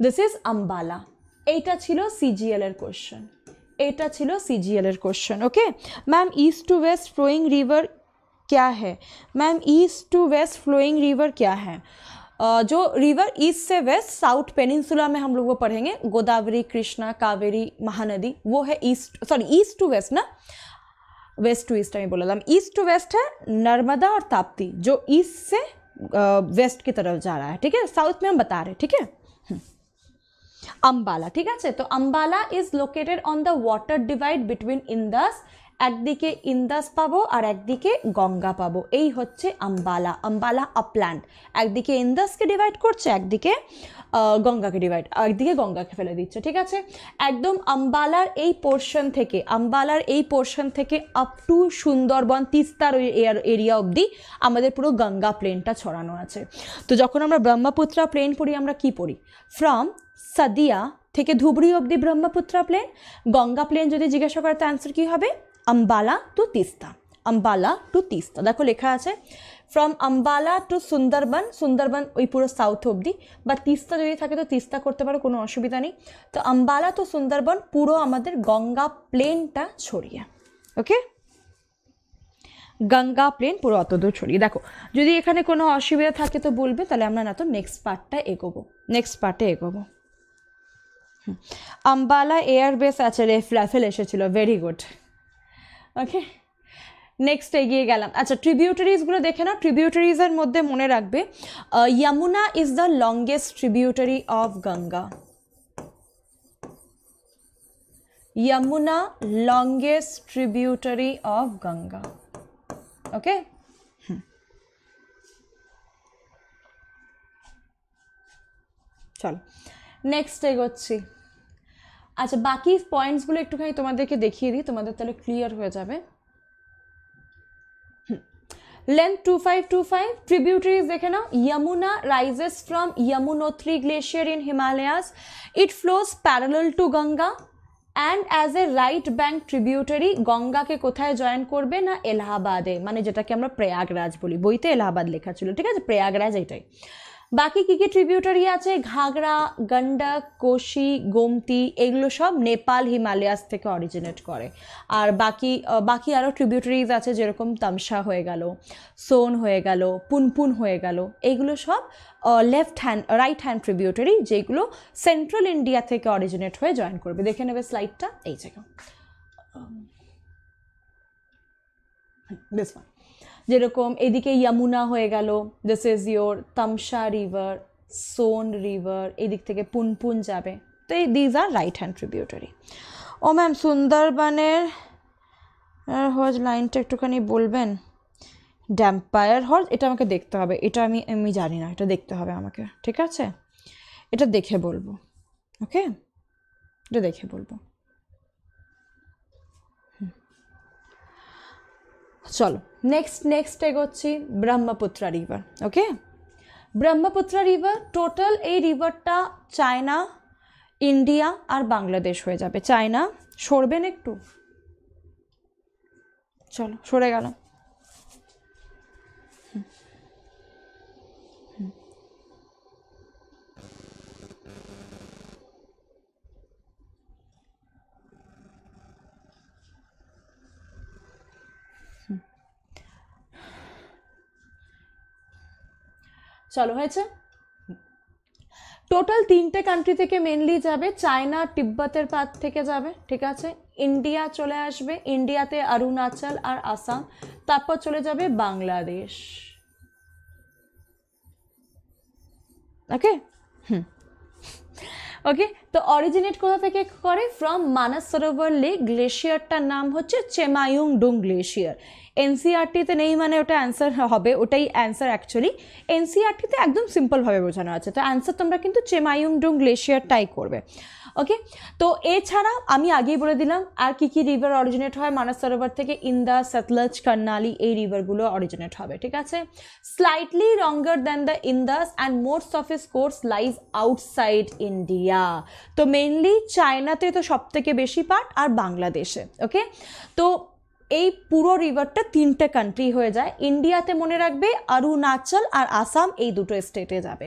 দিস ইজ আম্বালা এইটা ছিল সিজিএল এর কোশ্চেন এটা ছিল সিজিএল এর question okay ma'am east to west flowing river क्या है ma'am east to west flowing river क्या है जो रिवर ईस्ट से वेस्ट साउथ पेनिनसुला में हम लोग वो पढ़ेंगे गोदावरी कृष्णा कावेरी महानदी वो है east sorry east to west ना वेस्ट टू ईस्ट में बोला था ईस्ट टू वेस्ट है नर्मदा और ताप्ती जो ईस्ट से वेस्ट की तरफ जा रहा है ठीक है साउथ में हम बता रहे ठीक है अम्बाला हम्म। ठीक है तो Ambala is located on the water divide between Indus একদিকে ইন্দাস পাবো আর একদিকে গঙ্গা পাবো এই হচ্ছে আম্বালা আম্বালা আপল্যান্ড একদিকে ইন্দাসকে ডিভাইড করছে একদিকে গঙ্গাকে ডিভাইড একদিকে গঙ্গাকে ফেলে দিচ্ছে ঠিক আছে একদম আম্বালার এই পোর্শন থেকে আম্বালার এই পোর্শন থেকে আপ টু সুন্দরবন তিস্তার এয়ার এরিয়া অবধি আমাদের পুরো গঙ্গা প্লেনটা ছড়ানো আছে তো যখন আমরা ব্রহ্মপুত্রা প্লেন পড়ি আমরা কি পড়ি ফ্রম সাদিয়া থেকে ধুবড়ি অবধি ব্রহ্মপুত্রা প্লেন গঙ্গা প্লেন যদি জিজ্ঞাসা করে তো অ্যান্সার কী হবে আম্বালা টু তিস্তা আম্বালা টু তিস্তা দেখো লেখা আছে ফ্রম আম্বালা টু সুন্দরবন সুন্দরবন ওই পুরো সাউথ অবধি বা তিস্তা যদি থাকে তো তিস্তা করতে পারো কোনো অসুবিধা নেই তো আম্বালা টু সুন্দরবন পুরো আমাদের গঙ্গা প্লেনটা ছড়িয়ে ওকে গঙ্গা প্লেন পুরো অতদূর ছড়িয়ে দেখো যদি এখানে কোনো অসুবিধা থাকে তো বলবে তাহলে আমরা না তো নেক্সট পার্টটা এগোবো নেক্সট পার্টে এগোবো আম্বালা এয়ারবেস আছে রেফ রাফেল এসেছিলো ভেরি গুড ওকে নেক্সট এগিয়ে গেলাম আচ্ছা ট্রিবিউটারিজগুলো দেখে নাও ট্রিবিউটারিজের মধ্যে মনে রাখবে Yamuna is the longest tributary of Ganga Yamuna longest tributary of Ganga okay চল নেক্সট এগোচ্ছি আচ্ছা বাকি পয়েন্টসগুলো একটুখানি তোমাদেরকে দেখিয়ে দিই তোমাদের তাহলে ক্লিয়ার হয়ে যাবে length two five two five tributaries দেখে নাও Yamuna rises from Yamunotri glacier in Himalayas it flows parallel to Ganga and as a right bank tributary গঙ্গাকে কোথায় জয়েন করবে না এলাহাবাদে মানে যেটাকে আমরা প্রয়াগরাজ বলি বইতে এলাহাবাদ লেখা ছিল ঠিক আছে প্রয়াগরাজ এটাই বাকি কী কী ট্রিবিউটারি আছে ঘাগরা গন্ডক কোশি গোমতি এগুলো সব নেপাল হিমালয়াস থেকে অরিজিনেট করে আর বাকি বাকি আরও ট্রিবিউটারিজ আছে যেরকম তামসা হয়ে গেল সোন হয়ে গেল পুনপুন হয়ে গেল এগুলো সব left hand right hand tributary যেগুলো সেন্ট্রাল ইন্ডিয়া থেকে অরিজিনেট হয়ে জয়েন করবে দেখে নেবে স্লাইডটা এই জায়গা দিস um, ওয়ান যেরকম এদিকে ইয়ামুনা হয়ে গেল this is your Tamsa river Son river এদিক থেকে পুনপুন যাবে তো এই these are right hand tributary ও ম্যাম সুন্দরবনের হজ লাইনটা একটুখানি বলবেন ড্যাম্পায়ার হজ এটা আমাকে দেখতে হবে এটা আমি আমি জানি না এটা দেখতে হবে আমাকে ঠিক আছে এটা দেখে বলবো ওকে এটা দেখে বলবো চলো নেক্সট নেক্সট এগোচ্ছি Brahmaputra river okay Brahmaputra river total এই রিভারটা চায়না ইন্ডিয়া আর বাংলাদেশ হয়ে যাবে চায়না সরবেন একটু চলো সরে গেলাম চলো হয়েছে টোটাল তিনটে কান্ট্রি থেকে মেনলি যাবে চায়না তিব্বতের পাত থেকে যাবে ঠিক আছে ইন্ডিয়া চলে আসবে ইন্ডিয়াতে অরুণাচল আর আসাম তারপর চলে যাবে বাংলাদেশ ওকে হুম ওকে তো অরিজিনেট কোথা থেকে করে ফ্রম মানাস সরোবর লেক গ্লেশিয়ারটার নাম হচ্ছে চেমায়ুং ডুং গ্লেশিয়ার এনসিআরটিতে নেই মানে ওটা অ্যান্সার হবে ওটাই অ্যান্সার অ্যাকচুয়ালি এনসিআরটিতে একদম সিম্পলভাবে বোঝানো আছে তো অ্যান্সার তোমরা কিন্তু চেমায়ুং ডুং গ্লেশিয়ারটাই করবে ওকে তো এছাড়া আমি আগেই বলে দিলাম আর কি কি রিভার অরিজিনেট হয় মানস সরোবর থেকে ইন্দা সতলজ কর্নালি এই রিভারগুলো অরিজিনেট হবে ঠিক আছে slightly longer than the Indus and most of its course lies outside India তো মেনলি চায়নাতে তো সব থেকে বেশি পার্ট আর বাংলাদেশে ওকে তো এই পুরো রিভারটা তিনটে কান্ট্রি হয়ে যায় ইন্ডিয়াতে মনে রাখবে অরুণাচল আর আসাম এই দুটো স্টেটে যাবে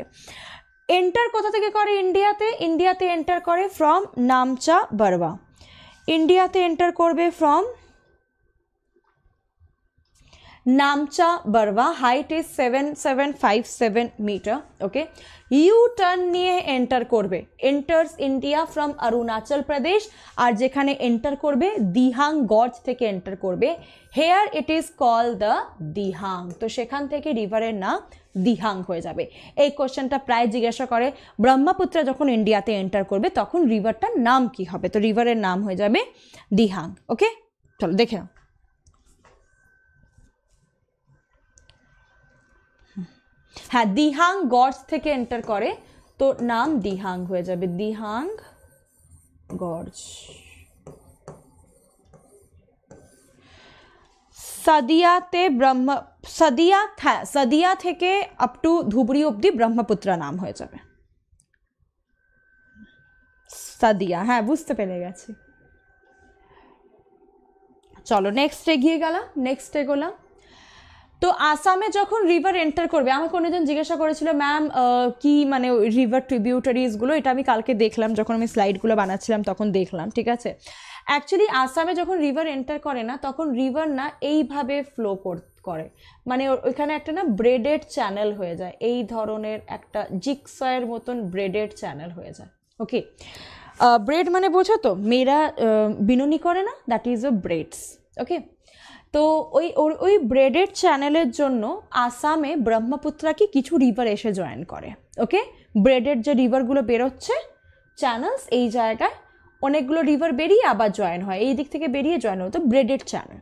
এন্টার কোথা থেকে করে ইন্ডিয়াতে ইন্ডিয়াতে এন্টার করে ফ্রম নামচা বারবা ইন্ডিয়াতে এন্টার করবে from Namcha Barwa height is seven seven five seven metre okay U turn নিয়ে এন্টার করবে enters India from Arunachal Pradesh আর যেখানে এন্টার করবে দিহাং গজ থেকে এন্টার করবে here it is call the Dihang তো সেখান থেকে রিভারের নাম দিহাং হয়ে যাবে এই কোশ্চেনটা প্রায় জিজ্ঞাসা করে ব্রহ্মপুত্র যখন ইন্ডিয়াতে এন্টার করবে তখন রিভারটার নাম কি হবে তো রিভারের নাম হয়ে যাবে দিহাং ওকে চলো দেখে নাও হ্যাঁ দিহাং গডস থেকে এন্টার করে তো নাম দিহাং হয়ে যাবে দিহাং গডস সাদিয়াতে ব্রহ্ম সদিয়া সদিয়া থেকে আপ টু ধুবড়ি অবধি ব্রহ্মপুত্র নাম হয়ে যাবে সাদিয়া হ্যাঁ বুঝতে পেরে গেছি চলো নেক্সট এগিয়ে গেলাম নেক্সট এগোলাম তো আসামে যখন রিভার এন্টার করবে আমাকে কোনোজন জিজ্ঞাসা করেছিল ম্যাম কি মানে রিভার ট্রিবিউটারিজগুলো এটা আমি কালকে দেখলাম যখন আমি স্লাইডগুলো বানাচ্ছিলাম তখন দেখলাম ঠিক আছে অ্যাকচুয়ালি আসামে যখন রিভার এন্টার করে না তখন রিভার না এইভাবে ফ্লো করতে করে মানে ওইখানে একটা না ব্রেডেড চ্যানেল হয়ে যায় এই ধরনের একটা জিক্সয়ের মতন ব্রেডেড চ্যানেল হয়ে যায় ওকে ব্রেড মানে বোঝো তো মেয়েরা বিননি করে না that is a braids okay তো ওই ওই ব্রেডেড চ্যানেলের জন্য আসামে ব্রহ্মপুত্রাকে কিছু রিভার এসে জয়েন করে ওকে ব্রেডেড যে রিভারগুলো বেরোচ্ছে চ্যানেলস এই জায়গায় অনেকগুলো রিভার বেরিয়ে আবার জয়েন হয় এই দিক থেকে বেরিয়ে জয়েন হতো ব্রেডেড চ্যানেল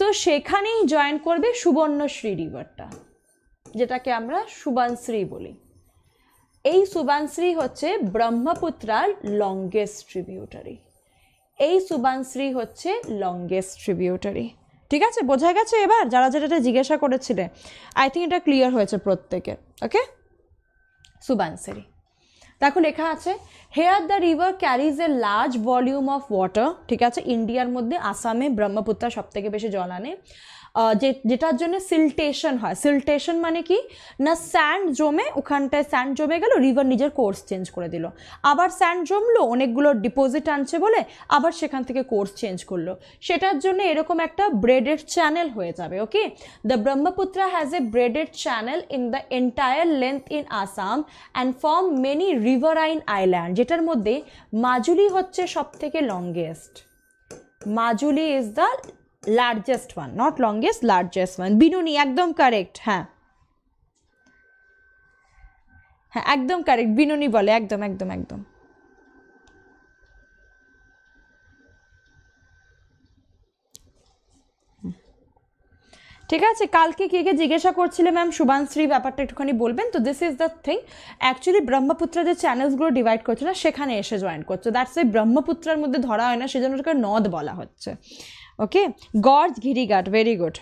তো সেখানেই জয়েন করবে সুবর্ণশ্রী রিভারটা যেটাকে আমরা সুবানশ্রী বলি এই সুবানশ্রী হচ্ছে ব্রহ্মপুত্রার লংগেস্ট ট্রিবিউটারি এই সুবানশ্রী হচ্ছে লংগেস্ট ট্রিবিউটারি ঠিক আছে বোঝা গেছে এবার যারা যেটা জিজ্ঞাসা করেছিলে আই থিঙ্ক এটা ক্লিয়ার হয়েছে প্রত্যেকে ওকে সুবানশ্রী দেখো লেখা আছে here the river carries a large volume of water ঠিক আছে ইন্ডিয়ার মধ্যে আসামে সব সবথেকে বেশি জল আনে যে যেটার জন্য সিল্টেশন হয় সিল্টেশন মানে কি না স্যান্ড জমে ওখানটায় স্যান্ড জমে গেল রিভার নিজের কোর্স চেঞ্জ করে দিল আবার স্যান্ড জমলো অনেকগুলো ডিপোজিট আনছে বলে আবার সেখান থেকে কোর্স চেঞ্জ করলো সেটার জন্য এরকম একটা ব্রেডেড চ্যানেল হয়ে যাবে okay the Brahmaputra has a braided channel in the entire length in Assam and form many riverine island যেটার মধ্যে মাজুলি হচ্ছে সব থেকে longest Majuli is the largest one not longest largest one বিনুনি একদম কারেক্ট হ্যাঁ হ্যাঁ একদম কারেক্ট বিনুনি বলে একদম একদম একদম ঠিক আছে কালকে কে কে জিজ্ঞাসা করছিলেন ম্যাম শুভানশ্রী ব্যাপারটা একটুখানি বলবেন তো this is the thing actually Brahmaputra যে চ্যানেলসগুলো ডিভাইড করছে না সেখানে এসে জয়েন করছে দ্যাটস ওই ব্রহ্মপুত্রের মধ্যে ধরা হয় না সেজন্য ওটাকে নদ বলা হচ্ছে ওকে গর্জ ঘিরিঘাট ভেরি গুড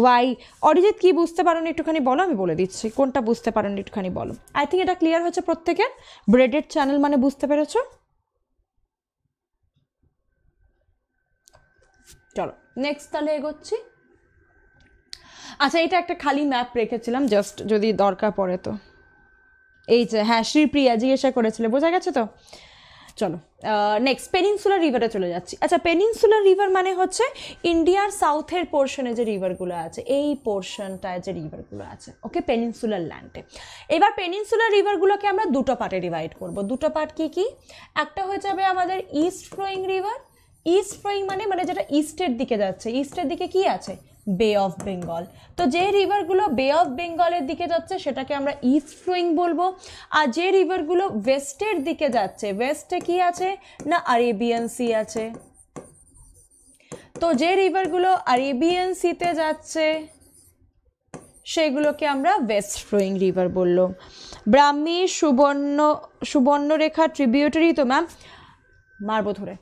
ওয়াই অরিজিৎ কি বুঝতে পারোনি একটুখানি বলো আমি বলে দিচ্ছি কোনটা বুঝতে পারোনি একটুখানি বলো আই থিঙ্ক এটা ক্লিয়ার হচ্ছে প্রত্যেকের ব্রেডেড চ্যানেল মানে বুঝতে পেরেছ চলো নেক্সট তাহলে এগোচ্ছি আচ্ছা এটা একটা খালি ম্যাপ রেখেছিলাম জাস্ট যদি দরকার পড়ে তো এই যে হ্যাঁ শ্রীপ্রিয়া জিজ্ঞাসা করেছিল বোঝা গেছে তো চলো নেক্সট পেনিনসুলার রিভারে চলে যাচ্ছি আচ্ছা পেনিনসুলার রিভার মানে হচ্ছে ইন্ডিয়ার সাউথের পোর্শনে যে রিভারগুলো আছে এই পোর্শনটায় যে রিভারগুলো আছে ওকে পেনিনসুলার ল্যান্ডে এবার পেনিনসুলার রিভারগুলোকে আমরা দুটো পার্টে ডিভাইড করব দুটো পার্ট কি কি একটা হয়ে যাবে আমাদের east flowing river east flowing মানে মানে যেটা ইস্টের দিকে যাচ্ছে ইস্টের দিকে কি আছে বে অফ বেঙ্গল তো যে রিভারগুলো বে অফ বেঙ্গলের দিকে যাচ্ছে সেটাকে আমরা ইস্ট ফ্লোয়িং বলবো আর যে রিভারগুলো ওয়েস্টের দিকে যাচ্ছে ওয়েস্টে কি আছে না আরেবিয়ান সি আছে তো যে রিভারগুলো আরেবিয়ান সিতে যাচ্ছে সেগুলোকে আমরা ওয়েস্ট ফ্লোয়িং রিভার বলল ব্রাহ্মী সুবর্ণ সুবর্ণরেখা ট্রিবিউটারি তো ম্যাম মারবো ধরে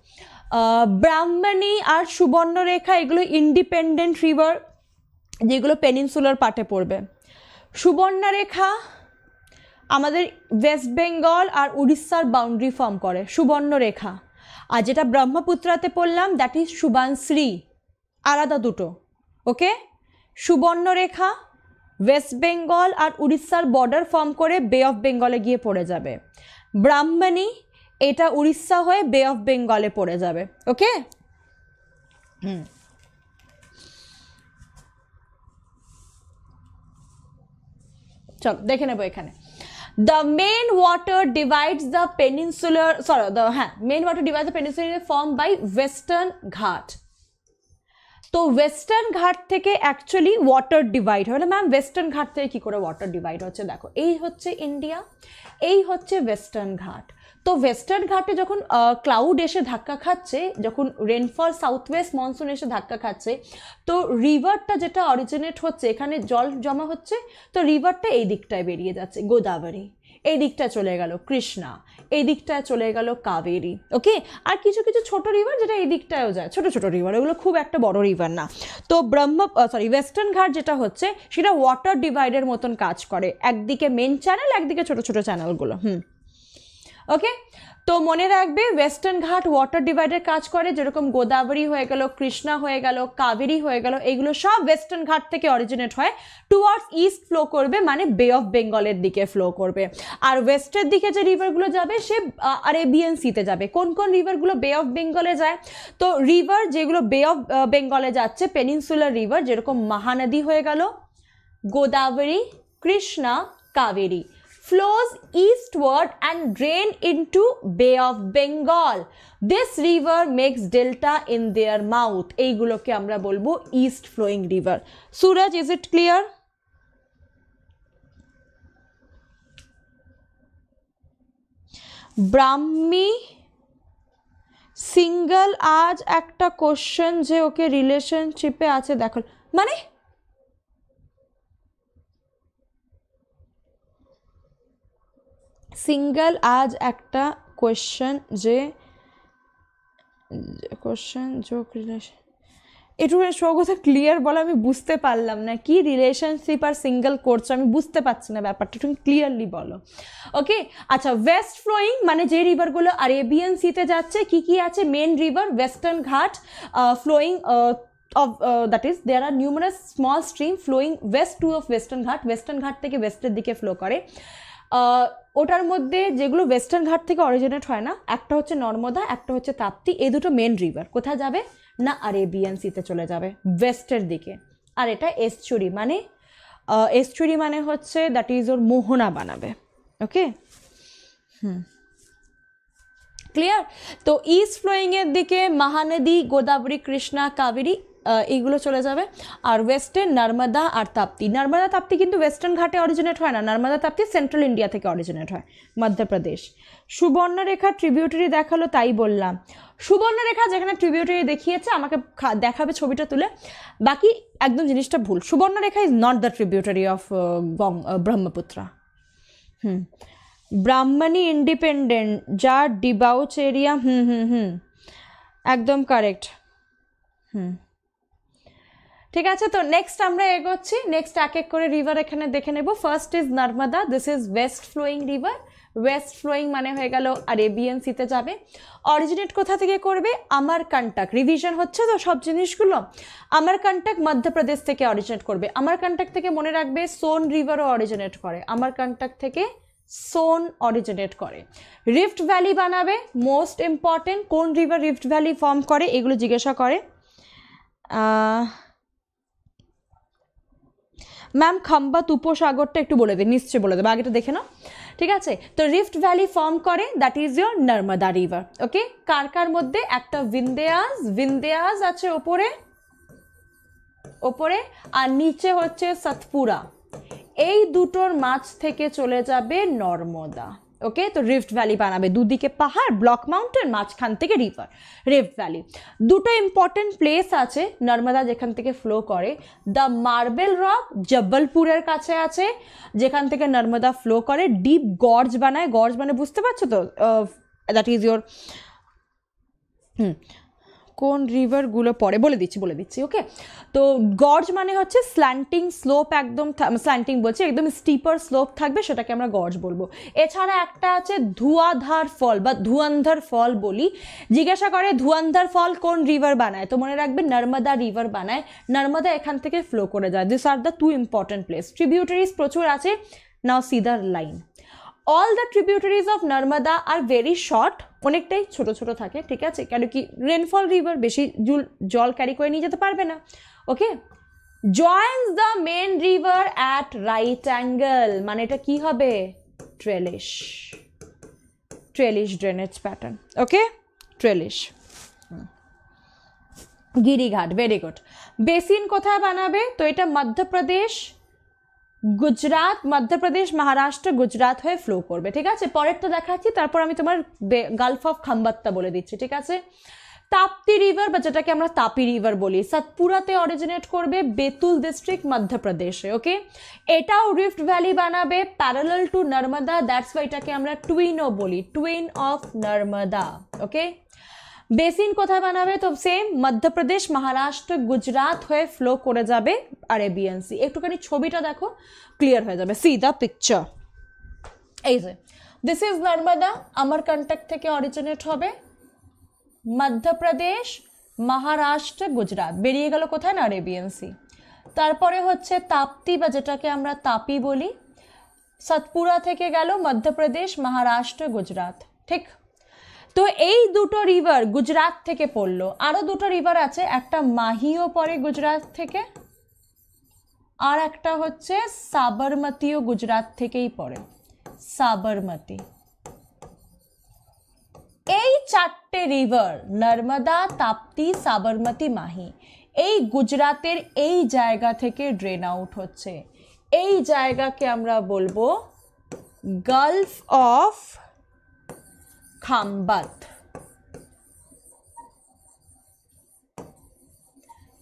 ব্রাহ্মণী আর সুবর্ণরেখা এগুলো ইন্ডিপেন্ডেন্ট রিভার যেগুলো পেনিনসুলার পার্টে পড়বে সুবর্ণরেখা আমাদের ওয়েস্ট বেঙ্গল আর উড়িষ্যার বাউন্ডারি ফর্ম করে সুবর্ণরেখা আর যেটা ব্রহ্মপুত্রাতে পড়লাম দ্যাট ইজ সুবানশ্রী আলাদা দুটো ওকে সুবর্ণরেখা ওয়েস্ট বেঙ্গল আর উড়িষ্যার বর্ডার ফর্ম করে বে অফ বেঙ্গলে গিয়ে পড়ে যাবে ব্রাহ্মণী এটা উড়িষ্যা হয়ে বে অফ বেঙ্গলে পড়ে যাবে ওকে হুম চলো দেখে নেবো এখানে the main water divides the peninsular sorry the হ্যাঁ main water divide the peninsular form by Western Ghat তো ওয়েস্টার্ন ঘাট থেকে অ্যাকচুয়ালি ওয়াটার ডিভাইড হয় ম্যাম ওয়েস্টার্ন ঘাট থেকে কী করে ওয়াটার ডিভাইড হচ্ছে দেখো এই হচ্ছে ইন্ডিয়া এই হচ্ছে ওয়েস্টার্ন ঘাট তো ওয়েস্টার্ন ঘাটে যখন ক্লাউড এসে ধাক্কা খাচ্ছে যখন রেনফল সাউথ ওয়েস্ট মনসুন এসে ধাক্কা খাচ্ছে তো রিভারটা যেটা অরিজিনেট হচ্ছে এখানে জল জমা হচ্ছে তো রিভারটা এই দিকটায় বেরিয়ে যাচ্ছে গোদাবরী এই দিকটা চলে গেল কৃষ্ণা এই দিকটায় চলে গেল কাবেরি ওকে আর কিছু কিছু ছোট রিভার যেটা এই দিকটায়ও যায় ছোট ছোট রিভার ওগুলো খুব একটা বড় রিভার না তো ব্রহ্ম সরি ওয়েস্টার্ন ঘাট যেটা হচ্ছে সেটা ওয়াটার ডিভাইডের মতন কাজ করে একদিকে মেন চ্যানেল একদিকে ছোট ছোট চ্যানেলগুলো হুম ওকে তো মনে রাখবে ওয়েস্টার্ন ঘাট ওয়াটার ডিভাইডের কাজ করে যেরকম গোদাবরী হয়ে গেল কৃষ্ণা হয়ে গেল কাবেরি হয়ে গেল এগুলো সব ওয়েস্টার্ন ঘাট থেকে অরিজিনেট হয় টুয়ার্ডস ইস্ট ফ্লো করবে মানে বে অফ বেঙ্গলের দিকে ফ্লো করবে আর ওয়েস্টের দিকে যে রিভারগুলো যাবে সে আরেবিয়ান সিতে যাবে কোন কোন রিভারগুলো বে অফ বেঙ্গলে যায় তো রিভার যেগুলো বে অফ বেঙ্গলে যাচ্ছে পেনিনসুলার রিভার যেরকম মহানদী হয়ে গেল Godavari Krishna Kaveri flows eastward and drain into Bay of Bengal. This river makes delta in their mouth. এইগুলোকে আমরা বলবো east flowing river. Suraj, is it clear? Brahmi single আজ একটা কোশ্চেন যে ওকে রিলেশনশিপে আছে দেখো মানে সিঙ্গেল আজ একটা কোয়েশ্চেন যে কোয়েশ্চেন যোগ রিলেশন একটু কথা ক্লিয়ার বলো আমি বুঝতে পারলাম না কি রিলেশনশিপ আর সিঙ্গেল করছো আমি বুঝতে পারছি না ব্যাপারটা একটু ক্লিয়ারলি বলো ওকে আচ্ছা ওয়েস্ট ফ্লোয়িং মানে যে রিভারগুলো আরেবিয়ান সিতে যাচ্ছে কি কি আছে main river Western Ghat flowing of that is there are numerous small stream flowing west to of Western Ghat Western Ghat থেকে ওয়েস্টের দিকে ফ্লো করে ওটার মধ্যে যেগুলো ওয়েস্টার্ন ঘাট থেকে অরিজিনেট হয় না একটা হচ্ছে নর্মদা একটা হচ্ছে তাপ্তি এই দুটো মেন রিভার কোথায় যাবে না আরেবিয়ান সিতে চলে যাবে ওয়েস্টের দিকে আর এটা এসচুরি মানে এসচুরি মানে হচ্ছে দ্যাট ইজ ওর মোহনা বানাবে ওকে হুম ক্লিয়ার তো ইস্ট ফ্লোয়িংয়ের দিকে মহানদী গোদাবরী কৃষ্ণা কাবেরী এইগুলো চলে যাবে আর ওয়েস্টার্ন নর্মদা আর তাপ্তি নর্মদা তাপ্তি কিন্তু ওয়েস্টার্ন ঘাটে অরিজিনেট হয় না নর্মদা তাপ্তি সেন্ট্রাল ইন্ডিয়া থেকে অরিজিনেট হয় মধ্যপ্রদেশ সুবর্ণরেখা ট্রিবিউটারি দেখালো তাই বললাম সুবর্ণরেখা যেখানে ট্রিবিউটারি দেখিয়েছে আমাকে দেখাবে ছবিটা তুলে বাকি একদম জিনিসটা ভুল Subarnarekha is not the tributary of গং ব্রহ্মপুত্রা হুম ব্রাহ্মণী ইন্ডিপেন্ডেন্ট যা ডিবাউচ এরিয়া হুম হুম হুম একদম কারেক্ট হুম ঠিক আছে তো নেক্সট আমরা এগোচ্ছি নেক্সট এক এক করে রিভার এখানে দেখে নেব first is Narmada this is west flowing river west flowing মানে হয়ে গেল আরেবিয়ান সিতে যাবে অরিজিনেট কোথা থেকে করবে আমার কান্টাক রিভিশন হচ্ছে তো সব জিনিসগুলো আমার কান্টাক মধ্যপ্রদেশ থেকে অরিজিনেট করবে আমার কান্টাক থেকে মনে রাখবে সোন রিভারও অরিজিনেট করে আমার কান্টাক থেকে সোন অরিজিনেট করে রিফট ভ্যালি বানাবে মোস্ট ইম্পর্টেন্ট কোন রিভার রিফ্ট ভ্যালি ফর্ম করে এগুলো জিজ্ঞাসা করে ম্যাম খাম্বাত উপসাগরটা একটু বলে দেবে নিশ্চয় বলে দেবে আগেটা দেখে নাও ঠিক আছে তো রিফট ভ্যালি ফর্ম করে that is your Narmada river okay কার কার মধ্যে একটা ভিন্দেয়াজ ভিন্দেয়াজ আছে ওপরে ওপরে আর নিচে হচ্ছে সতপুরা এই দুটোর মাছ থেকে চলে যাবে নর্মদা ওকে তো রিফট ভ্যালি বানাবে দুদিকে পাহাড় ব্লক মাউন্টেন মাঝখান থেকে রিভার রিফট ভ্যালি দুটো ইম্পর্টেন্ট প্লেস আছে নর্মদা যেখান থেকে ফ্লো করে দ্য মার্বেল রক জব্বলপুরের কাছে আছে যেখান থেকে নর্মদা ফ্লো করে ডিপ গর্জ বানায় গর্জ মানে বুঝতে পারছো তো দ্যাট ইজ ইয়োর হুম কোন রিভারগুলো পড়ে বলে দিচ্ছি বলে দিচ্ছি ওকে তো গর্জ মানে হচ্ছে স্ল্যান্টিং স্লোপ একদম স্ল্যান্টিং বলছি একদম স্টিপার স্লোপ থাকবে সেটাকে আমরা গর্জ বলবো এছাড়া একটা আছে ধুয়াধার ফল বা ধুয়ান্ধার ফল বলি জিজ্ঞাসা করে ধুয়ান্ধার ফল কোন রিভার বানায় তো মনে রাখবে নর্মদা রিভার বানায় নর্মদা এখান থেকে ফ্লো করে যায় this are the two important place tributaries প্রচুর আছে now see the line all the tributaries of Narmada are very short অনেকটাই ছোট ছোট থাকে ঠিক আছে কেন কি রেনফল রিভার বেশি জুল জল ক্যারি করে নিয়ে যেতে পারবে না okay joins the main river at right angle মানে এটা কি হবে trellis trellis drainage pattern okay trellis গিরিঘাট ভেরি গুড বেসিন কোথায় বানাবে তো এটা মধ্যপ্রদেশ গুজরাট মধ্যপ্রদেশ মহারাষ্ট্র গুজরাট হয়ে ফ্লো করবে ঠিক আছে পরেরটা দেখাচ্ছি তারপর আমি তোমার গালফ অফ খাম্বাত্তা বলে দিচ্ছি ঠিক আছে তাপ্তি রিভার বা যেটাকে আমরা তাপি রিভার বলি সাতপুরাতে অরিজিনেট করবে বেতুল ডিস্ট্রিক্ট মধ্যপ্রদেশে ওকে এটাও রিফ্ট ভ্যালি বানাবে parallel to Narmada that's why এটাকে আমরা টুইনও বলি twin of Narmada okay basin কোথায় বানাবে তো সেম মধ্যপ্রদেশ মহারাষ্ট্র গুজরাট হয়ে ফ্লো করে যাবে আরেবিয়ান সি একটুখানি ছবিটা দেখো ক্লিয়ার হয়ে যাবে সি দ্য পিকচার এই যে দিস ইজ নর্মদা আমার কন্ট্যাক্ট থেকে অরিজিনেট হবে মধ্যপ্রদেশ মহারাষ্ট্র গুজরাট বেরিয়ে গেল কোথায় না আরেবিয়ান সি তারপরে হচ্ছে তাপ্তি বা যেটাকে আমরা তাপি বলি সাতপুরা থেকে গেল মধ্যপ্রদেশ মহারাষ্ট্র গুজরাট ঠিক তো এই দুটো রিভার গুজরাট থেকে পড়লো আরও দুটো রিভার আছে একটা মাহিও পড়ে গুজরাট থেকে আর একটা হচ্ছে সাবরমতিও গুজরাট থেকেই পড়ে সাবরমতি এই চারটে রিভার নর্মদা তাপ্তি সাবরমতি মাহি এই গুজরাতের এই জায়গা থেকে ড্রেন আউট হচ্ছে এই জায়গাকে আমরা বলবো গালফ অফ খাম্বাত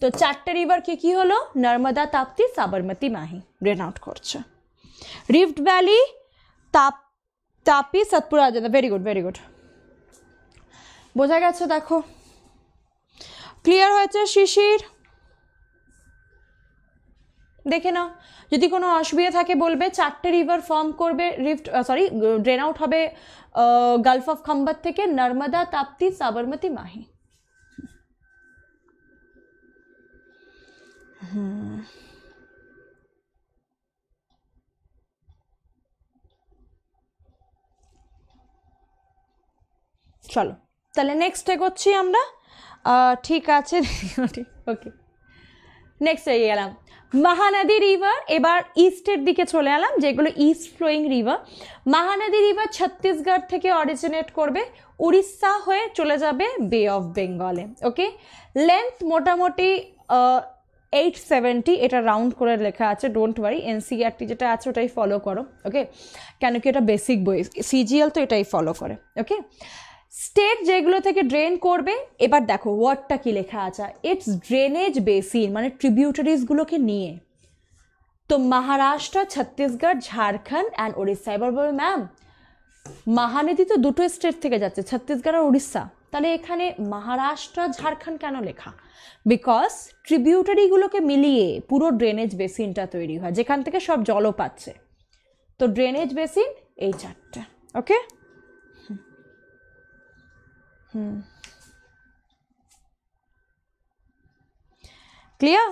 তো চারটে রিভার কি কি হলো নর্মদা তাপ্তি সাবরমতি মাহি ব্রেন আউট করছে রিফ্ট ভ্যালি তাপ তাপি সাতপুরা আজাদা ভেরি গুড ভেরি গুড বোঝা গেছে দেখো ক্লিয়ার হয়েছে শিশির দেখে নাও যদি কোনো অসুবিধা থাকে বলবে চারটে রিভার ফর্ম করবে রিফট সরি ড্রেন আউট হবে গালফ অফ খাম্বাত থেকে নর্মদা তাপ্তি সাবরমতি মাহি হুম চলো তাহলে নেক্সট এগোচ্ছি আমরা ঠিক আছে ওকে নেক্সট এগিয়ে গেলাম মহানদী রিভার এবার ইস্টের দিকে চলে এলাম যেগুলো east flowing river Mahanadi river Chhattisgarh থেকে অরিজিনেট করবে উড়িষ্যা হয়ে চলে যাবে বে অফ বেঙ্গলে ওকে লেন্থ মোটামুটি এইট সেভেন্টি এটা রাউন্ড করে লেখা আছে ডোন্ট ওয়ারি এনসিআরটি যেটা আছে ওটাই ফলো করো ওকে কেন কি এটা বেসিক বই সিজিএল তো এটাই ফলো করে ওকে স্টেট যেগুলো থেকে ড্রেন করবে এবার দেখো ওয়ার্ডটা কি লেখা আছে ইটস ড্রেনেজ বেসিন মানে ট্রিবিউটারিজগুলোকে নিয়ে তো মহারাষ্ট্র ছত্তিশগড় ঝাড়খণ্ড অ্যান্ড উড়িষ্যা এবার বলবে ম্যাম মহানদী তো দুটো স্টেট থেকে যাচ্ছে ছত্তিশগড় আর উড়িষ্যা তাহলে এখানে মহারাষ্ট্র ঝাড়খণ্ড কেন লেখা বিকজ ট্রিবিউটারিগুলোকে মিলিয়ে পুরো ড্রেনেজ বেসিনটা তৈরি হয় যেখান থেকে সব জলও পাচ্ছে তো ড্রেনেজ বেসিন এই চারটা ওকে হুম hmm. ক্লিয়ার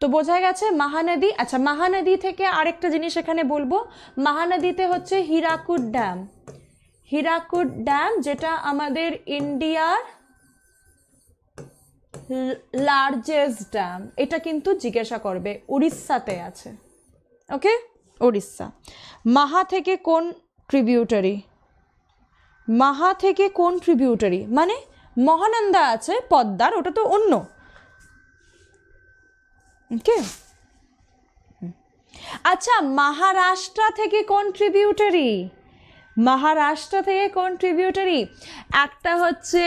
তো বোঝা গেছে মহানদী আচ্ছা মহানদী থেকে আরেকটা জিনিস এখানে বলবো মহানদীতে হচ্ছে হীরাকুট ড্যাম হীরাকুট ড্যাম যেটা আমাদের ইন্ডিয়ার লার্জেস্ট ড্যাম এটা কিন্তু জিজ্ঞাসা করবে উড়িষ্যাতে আছে ওকে উড়িষ্যা মাহা থেকে কোন ট্রিবিউটারি মাহা থেকে কোন ট্রিবিউটারি মানে মহানন্দা আছে পদ্মার ওটা তো অন্য ওকে আচ্ছা মহারাষ্ট্র থেকে কোন ট্রিবিউটারি মহারাষ্ট্র থেকে কোন ট্রিবিউটারি একটা হচ্ছে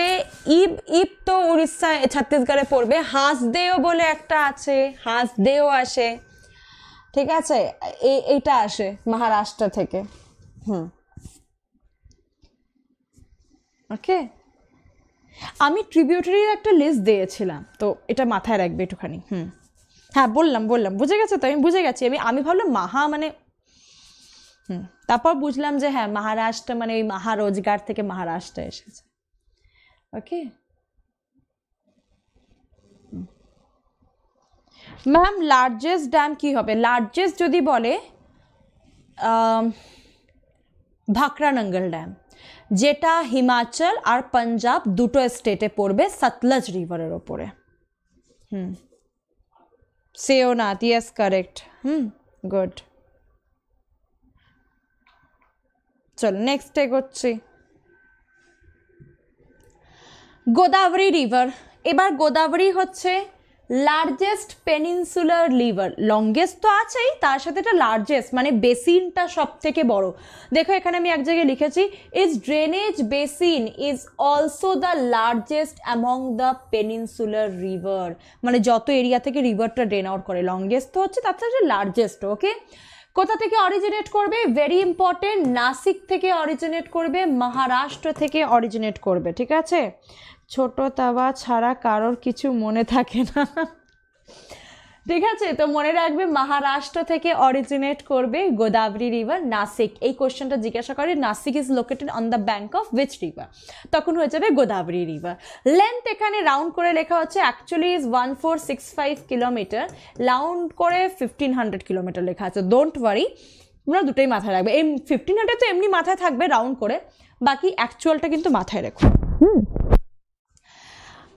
ইব ইব তো উড়িষ্যা ছত্তিশগড়ে পড়বে হাঁসদেও বলে একটা আছে হাঁসদেও আসে ঠিক আছে এইটা আসে মহারাষ্ট্র থেকে হুম ওকে আমি ট্রিবিউটারির একটা লিস্ট দিয়েছিলাম তো এটা মাথায় রাখবে একটুখানি হুম হ্যাঁ বললাম বললাম বুঝে গেছে তো আমি বুঝে গেছি আমি আমি ভাবলাম মাহা মানে হুম তারপর বুঝলাম যে হ্যাঁ মহারাষ্ট্র মানে ওই মহারোজগার থেকে মহারাষ্ট্র এসেছে ওকে ম্যাম লার্জেস্ট ড্যাম কি হবে লার্জেস্ট যদি বলে ভাকরানঙ্গল ড্যাম যেটা হিমাচল আর পাঞ্জাব দুটো স্টেটে পড়বে সতলজ রিভারের ওপরে hmm Seonath yes correct hmm good চলো নেক্সট এগোচ্ছি গোদাবরী রিভার এবার গোদাবরী হচ্ছে লার্জেস্ট পেনিনসুলার লিভার লংগেস্ট তো আছেই তার সাথে এটা লার্জেস্ট মানে বেসিনটা সব থেকে বড় দেখো এখানে আমি এক জায়গায় লিখেছি is drainage basin is also the largest among the peninsular river মানে যত এরিয়া থেকে রিভারটা ড্রেন আউট করে লংগেস্ট তো হচ্ছে তার সাথে লার্জেস্ট ওকে কোথা থেকে অরিজিনেট করবে ভেরি ইম্পর্টেন্ট নাসিক থেকে অরিজিনেট করবে মহারাষ্ট্র থেকে অরিজিনেট করবে ঠিক আছে ছোট তাওয়া ছাড়া কারোর কিছু মনে থাকে না ঠিক আছে তো মনে রাখবে মহারাষ্ট্র থেকে অরিজিনেট করবে গোদাবরি রিভার নাসিক এই কোশ্চেনটা জিজ্ঞাসা করে Nasik is located on the bank of which river তখন হয়ে যাবে গোদাবরি রিভার লেন্থ এখানে রাউন্ড করে লেখা হচ্ছে actually is one four six five kilometre round করে ফিফটিন হান্ড্রেড কিলোমিটার লেখা আছে ডোন্ট ওয়ারি তোমরা দুটোই মাথায় রাখবে এই ফিফটিন হান্ড্রেড তো এমনি মাথায় থাকবে রাউন্ড করে বাকি অ্যাকচুয়ালটা কিন্তু মাথায় রেখো হুম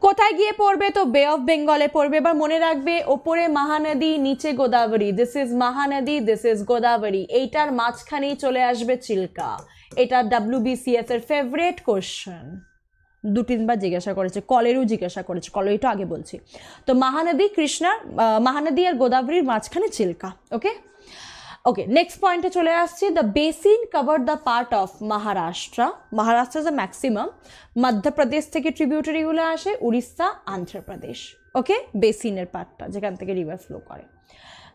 কোথায় গিয়ে পড়বে তো বে অফ বেঙ্গলে পড়বে এবার মনে রাখবে ওপরে মহানদী নিচে Godavari this is Mahanadi this is Godavari এইটার মাঝখানেই চলে আসবে চিল্কা এটা বিসিএস এর ফেভারেট কোশ্চেন দু তিনবার জিজ্ঞাসা করেছে কলেরও জিজ্ঞাসা করেছে একটু আগে বলছি তো মহানদী কৃষ্ণার মহানদী আর গোদাবরীর মাঝখানে চিল্কা ওকে ওকে নেক্সট পয়েন্টে চলে আসছি the basin cover the part of Maharashtra Maharashtra the maximum Madhya Pradesh থেকে ট্রিবিউটারিগুলো আসে উড়িষ্যা অন্ধ্রপ্রদেশ ওকে বেসিনের পার্টটা যেখান থেকে রিভার ফ্লো করে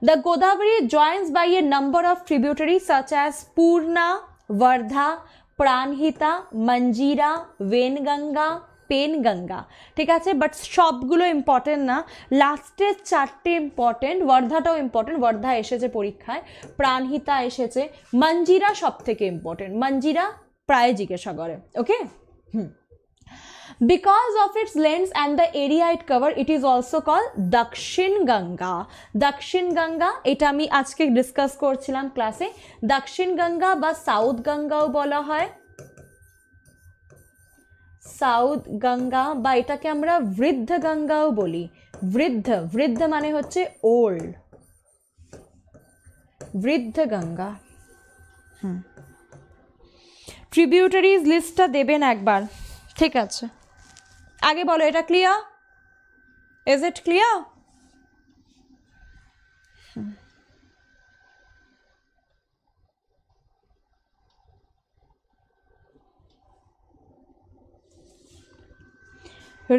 the Godavari joins by a number of tributary such as Purna Wardha Pranhita Manjira Wainganga Penganga ঠিক আছে বাট সবগুলো ইম্পর্টেন্ট না লাস্টের চারটে ইম্পর্টেন্ট ওয়ার্ধাটাও ইম্পর্টেন্ট ওয়ার্ধা এসেছে পরীক্ষায় প্রাণহিতা এসেছে মঞ্জিরা সব থেকে ইম্পর্টেন্ট মঞ্জিরা প্রায় জিজ্ঞাসা করে okay hmm because of its length and the area it cover it is also call Dakshin Ganga দক্ষিণ গঙ্গা এটা আমি আজকে ডিসকাস করছিলাম ক্লাসে দক্ষিণ গঙ্গা বা সাউথ গঙ্গাও বলা হয় সাউথ গঙ্গা বা এটাকে আমরা বৃদ্ধ গঙ্গাও বলি বৃদ্ধ বৃদ্ধ মানে হচ্ছে ওল্ড বৃদ্ধ গঙ্গা হুম ট্রিবিউটারিজ লিস্টটা দেবেন একবার ঠিক আছে আগে বলো এটা clear is it clear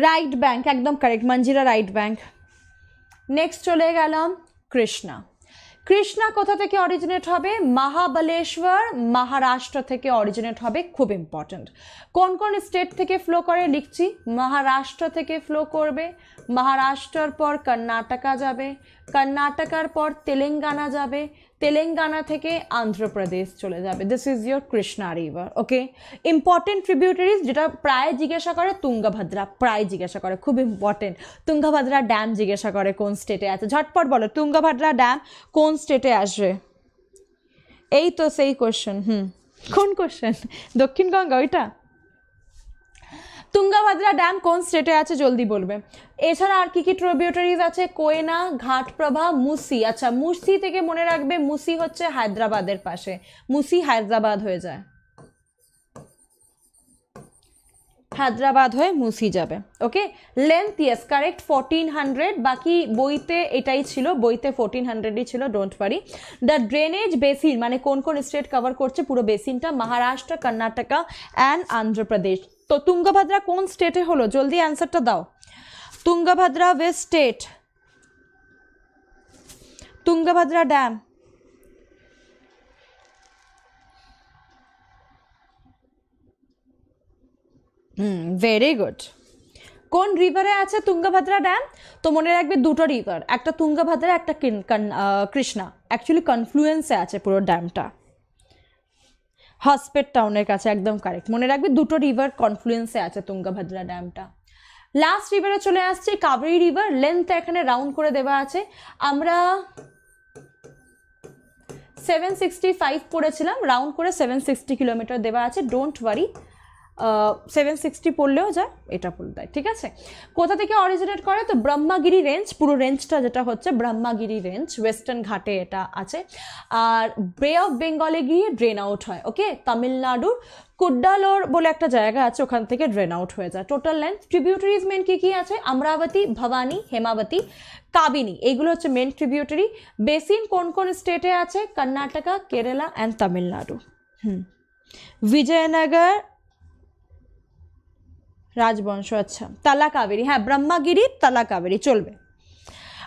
right bank একদম correct Manjira right bank next চলে গেলাম কৃষ্ণা কৃষ্ণা কোথা থেকে অরিজিনেট হবে মহাবলেশ্বর মহারাষ্ট্র থেকে অরিজিনেট হবে খুব ইম্পর্ট্যান্ট কোন কোন স্টেট থেকে ফ্লো করে লিখছি মহারাষ্ট্র থেকে ফ্লো করবে মহারাষ্ট্রর পর কর্ণাটকা যাবে কর্ণাটকার পর তেলেঙ্গানা যাবে তেলেঙ্গানা থেকে অন্ধ্রপ্রদেশ চলে যাবে this is your Krishna river okay important tributaries যেটা প্রায় জিজ্ঞাসা করে তুঙ্গাভাদ্রা প্রায় জিজ্ঞাসা করে খুব ইম্পর্টেন্ট তুঙ্গাভাদ্রা ড্যাম জিজ্ঞাসা করে কোন স্টেটে আছে ঝটপট বলো তুঙ্গাভাদ্রা ড্যাম কোন স্টেটে আসবে এই তো সেই কোশ্চেন হুম কোন কোয়েশ্চেন দক্ষিণ গঙ্গা ওইটা তুঙ্গাভাদ্রা ড্যাম কোন স্টেটে আছে জলদি বলবে এছাড়া আর কি কি ট্রিবিউটারিজ আছে কোয়েনা ঘাটপ্রভা মুসি আচ্ছা মুসি থেকে মনে রাখবে মুসি হচ্ছে হায়দ্রাবাদের পাশে মুসি হায়দ্রাবাদ হয়ে যায় হায়দ্রাবাদ হয়ে মুসি যাবে okay length yes correct fourteen hundred বাকি বইতে এটাই ছিল বইতে ফোরটিন হান্ড্রেডই ছিল ডোন্ট পারি দ্য ড্রেনেজ বেসিন মানে কোন কোন স্টেট কভার করছে পুরো বেসিনটা মহারাষ্ট্র কর্ণাটকা অ্যান্ড অন্ধ্রপ্রদেশ তো তুঙ্গভদ্রা কোন স্টেটে হলো জলদি অ্যান্সারটা দাও Tungabhadra west state Tungabhadra dam hmm very good কোন রিভারে আছে তুঙ্গভাদ্রা ড্যাম তো মনে রাখবে দুটো রিভার একটা তুঙ্গভদ্রা একটা কৃষ্ণা অ্যাকচুয়ালি কনফ্লুয়েন্সে আছে পুরো ড্যামটা হসপেট টাউনের কাছে একদম কারেক্ট মনে রাখবে দুটো রিভার কনফ্লুয়েন্সে আছে তুঙ্গাভদ্রা ড্যামটা লাস্ট রিভারে চলে আসছে কাবেরি রিভার লেন্থ এখানে রাউন্ড করে দেওয়া আছে আমরা সেভেন সিক্সটি ফাইভ পড়েছিলাম রাউন্ড করে সেভেন সিক্সটি কিলোমিটার দেওয়া আছে ডোন্ট ওয়ারি সেভেন সিক্সটি পড়লেও যায় এটা পড়ে দেয় ঠিক আছে কোথা থেকে অরিজিনেট করে তো ব্রহ্মাগিরি রেঞ্জ পুরো রেঞ্জটা যেটা হচ্ছে ব্রহ্মাগিরি রেঞ্জ ওয়েস্টার্ন ঘাটে এটা আছে আর বে অফ বেঙ্গলে গিয়ে ড্রেন আউট হয় ওকে তামিলনাড়ুর কুড্ডালোর বলে একটা জায়গা আছে ওখান থেকে ড্রেন আউট হয়ে যায় টোটাল লেন্থ ট্রিবিউটারিজ মেন কী কী আছে আমরাবতী ভবানী হেমাবতী কাবিনী এইগুলো হচ্ছে মেন ট্রিবিউটারি বেসিন কোন কোন স্টেটে আছে কর্ণাটকা কেরালা অ্যান্ড তামিলনাড়ু হুম বিজয়নগর রাজবংশ আচ্ছা তালা হ্যাঁ ব্রহ্মাগিরি তালা চলবে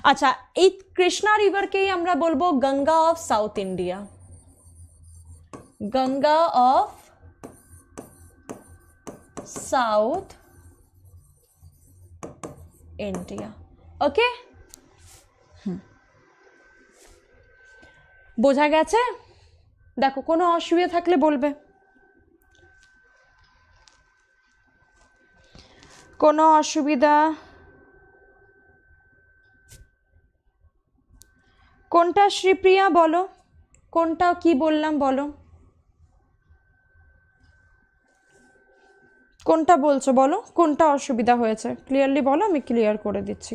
আচ্ছা এই কৃষ্ণা রিভারকেই আমরা বলবো Ganga of South India Ganga of South India okay বোঝা গেছে দেখো কোনো অসুবিধা থাকলে বলবে কোনো অসুবিধা কোনটা শ্রীপ্রিয়া বলো কোনটা কি বললাম বলো কোনটা বলছো বলো কোনটা অসুবিধা হয়েছে ক্লিয়ারলি বলো আমি ক্লিয়ার করে দিচ্ছি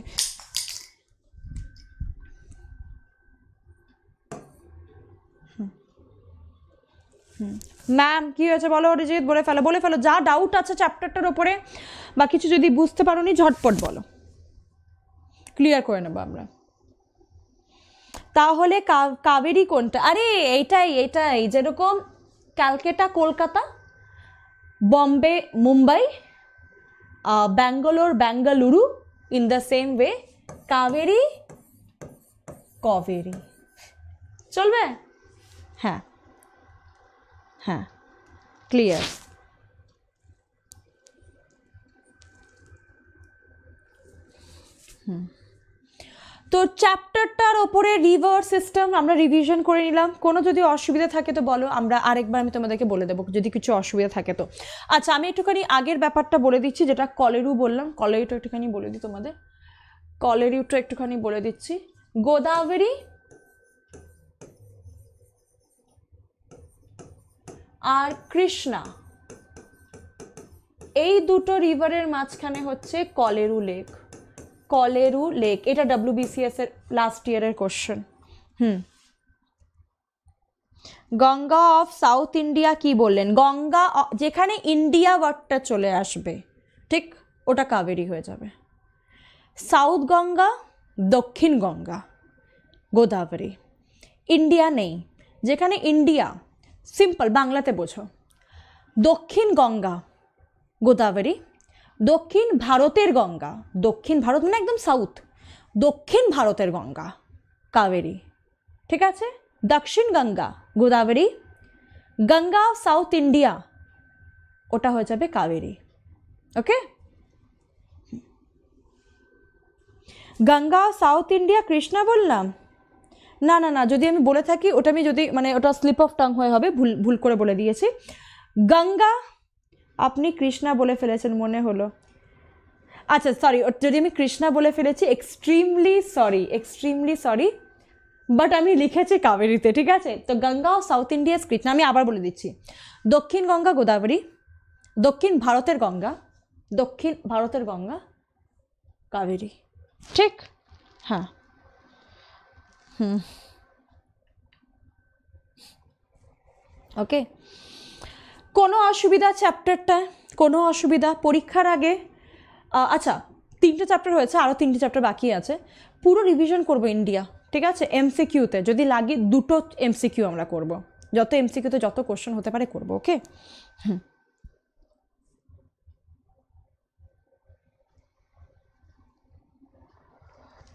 হুম ম্যাম কী হয়েছে বলো অরিজিৎ বলে ফেলো বলে ফেলো যা ডাউট আছে চ্যাপ্টারটার ওপরে বা কিছু যদি বুঝতে পারো নি ঝটপট বলো ক্লিয়ার করে নেবো আমরা তাহলে কাবেরি কোনটা আরে এইটাই এইটাই যেরকম Calcutta Kolkata Bombay Mumbai Bangalore Bengaluru in the same way Kaveri Kaveri চলবে হ্যাঁ হ্যাঁ ক্লিয়ার হুম তো চ্যাপ্টারটার ওপরে রিভার সিস্টেম আমরা রিভিশন করে নিলাম কোনো যদি অসুবিধা থাকে তো বলো আমরা আরেকবার আমি তোমাদেরকে বলে দেবো যদি কিছু অসুবিধা থাকে তো আচ্ছা আমি একটুখানি আগের ব্যাপারটা বলে দিচ্ছি যেটা কলেরু বললাম কলেরুটা একটুখানি বলে দিই তোমাদের কলেরুটা একটুখানি বলে দিচ্ছি গোদাবরী আর কৃষ্ণা এই দুটো রিভারের মাঝখানে হচ্ছে কলেরু লেক কলেরু লেক এটা ডাব্লিউবিসিএস এর লাস্ট ইয়ারের question hmm Ganga of South India কি বললেন গঙ্গা যেখানে ইন্ডিয়া ওয়ার্ডটা চলে আসবে ঠিক ওটা কাবেরি হয়ে যাবে সাউথ গঙ্গা দক্ষিণ গঙ্গা গোদাবরী ইন্ডিয়া নেই যেখানে ইন্ডিয়া সিম্পল বাংলাতে বোঝো দক্ষিণ গঙ্গা গোদাবরী দক্ষিণ ভারতের গঙ্গা দক্ষিণ ভারত মানে একদম সাউথ দক্ষিণ ভারতের গঙ্গা কাবেরী ঠিক আছে Dakshin Ganga Godavari Ganga of South India ওটা হয়ে যাবে Kaveri okay Ganga South India Krishna বললাম না না না যদি আমি বলে থাকি ওটা আমি যদি মানে ওটা স্লিপ অফ টাং হয়ে হবে ভুল ভুল করে বলে দিয়েছি গঙ্গা আপনি কৃষ্ণা বলে ফেলেছেন মনে হলো আচ্ছা সরি যদি আমি কৃষ্ণা বলে ফেলেছি extremely sorry extremely sorry but আমি লিখেছি কাবেরিতে ঠিক আছে তো Ganga of South India's Krishna আমি আবার বলে দিচ্ছি দক্ষিণ গঙ্গা গোদাবরী দক্ষিণ ভারতের গঙ্গা দক্ষিণ ভারতের গঙ্গা কাবেরী ঠিক হ্যাঁ ওকে hmm. কোনো অসুবিধা চ্যাপ্টারটায় কোনো অসুবিধা পরীক্ষার আগে আচ্ছা তিনটে চ্যাপ্টার হয়েছে আরও তিনটে চ্যাপ্টার বাকি আছে পুরো রিভিশন করবো ইন্ডিয়া ঠিক আছে এমসিকিউতে যদি লাগে দুটো এমসিকিউ আমরা করব। যত এমসিকিউতে যত কোশ্চেন হতে পারে করব ওকে হুম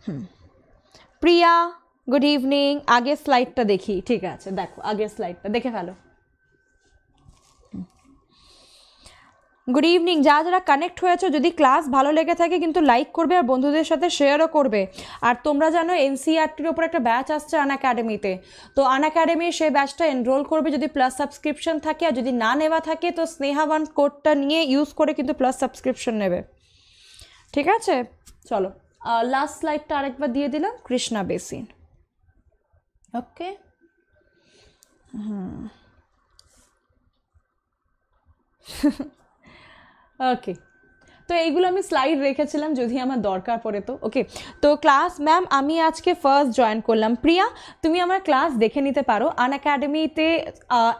হুম প্রিয়া গুড ইভিনিং আগের স্লাইডটা দেখি ঠিক আছে দেখো আগের স্লাইডটা দেখে ফেলো গুড ইভিনিং যা যারা কানেক্ট হয়েছে যদি ক্লাস ভালো লেগে থাকে কিন্তু লাইক করবে আর বন্ধুদের সাথে শেয়ারও করবে আর তোমরা জানো এনসিআরটির ওপর একটা ব্যাচ আসছে আন একাডেমিতে তো আন একাডেমির সেই ব্যাচটা এনরোল করবে যদি প্লাস সাবস্ক্রিপশন থাকে আর যদি না নেওয়া থাকে তো ওয়ান কোডটা নিয়ে ইউজ করে কিন্তু প্লাস সাবস্ক্রিপশন নেবে ঠিক আছে চলো লাস্ট স্লাইডটা আরেকবার দিয়ে দিলাম কৃষ্ণা বেসিন ওকে হুম ওকে তো এইগুলো আমি স্লাইড রেখেছিলাম যদি আমার দরকার পড়ে তো ওকে তো ক্লাস ম্যাম আমি আজকে ফার্স্ট জয়েন করলাম প্রিয়া তুমি আমার ক্লাস দেখে নিতে পারো আন অ্যাকাডেমিতে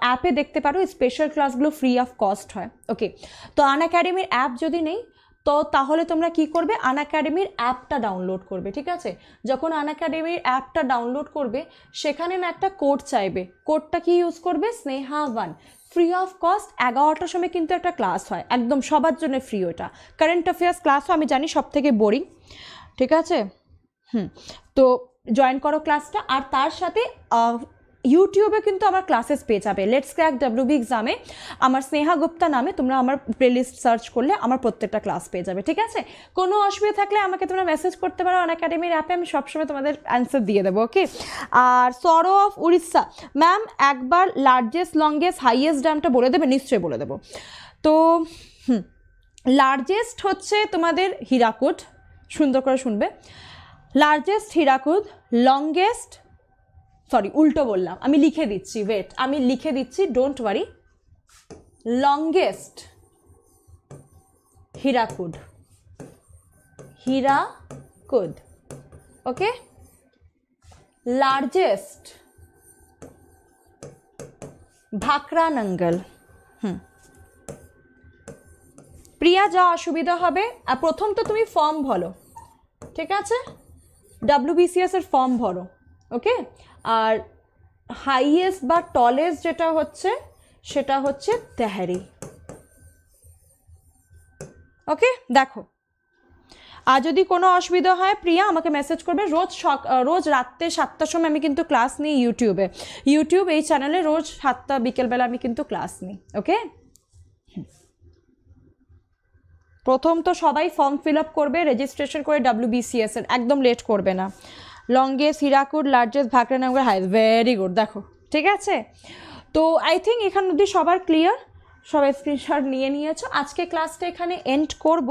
অ্যাপে দেখতে পারো স্পেশাল ক্লাসগুলো ফ্রি অফ কস্ট হয় ওকে তো আন অ্যাকাডেমির অ্যাপ যদি নেই তো তাহলে তোমরা কি করবে আন একাডেমির অ্যাপটা ডাউনলোড করবে ঠিক আছে যখন আন একাডেমির অ্যাপটা ডাউনলোড করবে সেখানে না একটা কোড চাইবে কোডটা কি ইউজ করবে Sneha one free of cost এগারোটার সময় কিন্তু একটা ক্লাস হয় একদম সবার জন্য ফ্রি ওটা কারেন্ট অ্যাফেয়ার্স ক্লাসও আমি জানি সব থেকে বোরিং ঠিক আছে হুম তো জয়েন করো ক্লাসটা আর তার সাথে ইউটিউবে কিন্তু আমার ক্লাসেস পেয়ে যাবে লেটস ক্র্যাক ডাব্লিউবি এক্সামে আমার স্নেহা গুপ্তা নামে তোমরা আমার প্লেলিস্ট সার্চ করলে আমার প্রত্যেকটা ক্লাস পেয়ে যাবে ঠিক আছে কোনো অসুবিধা থাকলে আমাকে তোমরা মেসেজ করতে পারো অ্যাকাডেমির অ্যাপে আমি সবসময় তোমাদের অ্যান্সার দিয়ে দেবো ওকে আর সরো অফ উড়িষ্যা ম্যাম একবার লার্জেস্ট লংগেস্ট হাইয়েস্ট ড্যামটা বলে দেবে নিশ্চয়ই বলে দেবো তো হুম লার্জেস্ট হচ্ছে তোমাদের হীরাকুট সুন্দর করে শুনবে লার্জেস্ট হীরাকুদ লংগেস্ট সরি উল্টো বললাম আমি লিখে দিচ্ছি ওয়েট আমি লিখে দিচ্ছি don't worry longest Hirakud Hirakud okay largest Bhakra Nangal hmm Priya যা অসুবিধা হবে আর প্রথম তো তুমি ফর্ম ভরো ঠিক আছে ডাব্লিউবিসিএস এর ফর্ম ভরো ওকে আর হাইয়েস্ট বা টলেস্ট যেটা হচ্ছে সেটা হচ্ছে তেহারি ওকে দেখো আর যদি কোনো অসুবিধা হয় প্রিয়া আমাকে মেসেজ করবে রোজ সক রোজ রাত্রে সাতটার সময় আমি কিন্তু ক্লাস নিই ইউটিউবে ইউটিউব এই চ্যানেলে রোজ সাতটা বিকেলবেলা আমি কিন্তু ক্লাস নিই ওকে প্রথম তো সবাই ফর্ম ফিল আপ করবে রেজিস্ট্রেশন করে ডাব্লিউবিসিএস এর একদম লেট করবে না longest Hirakud largest Bhakra Nangal highest very good দেখো ঠিক আছে তো আই থিঙ্ক এখান অবধি সবার ক্লিয়ার সবাই স্ক্রিনশট নিয়ে নিয়েছো আজকে ক্লাসটা এখানে এন্ড করব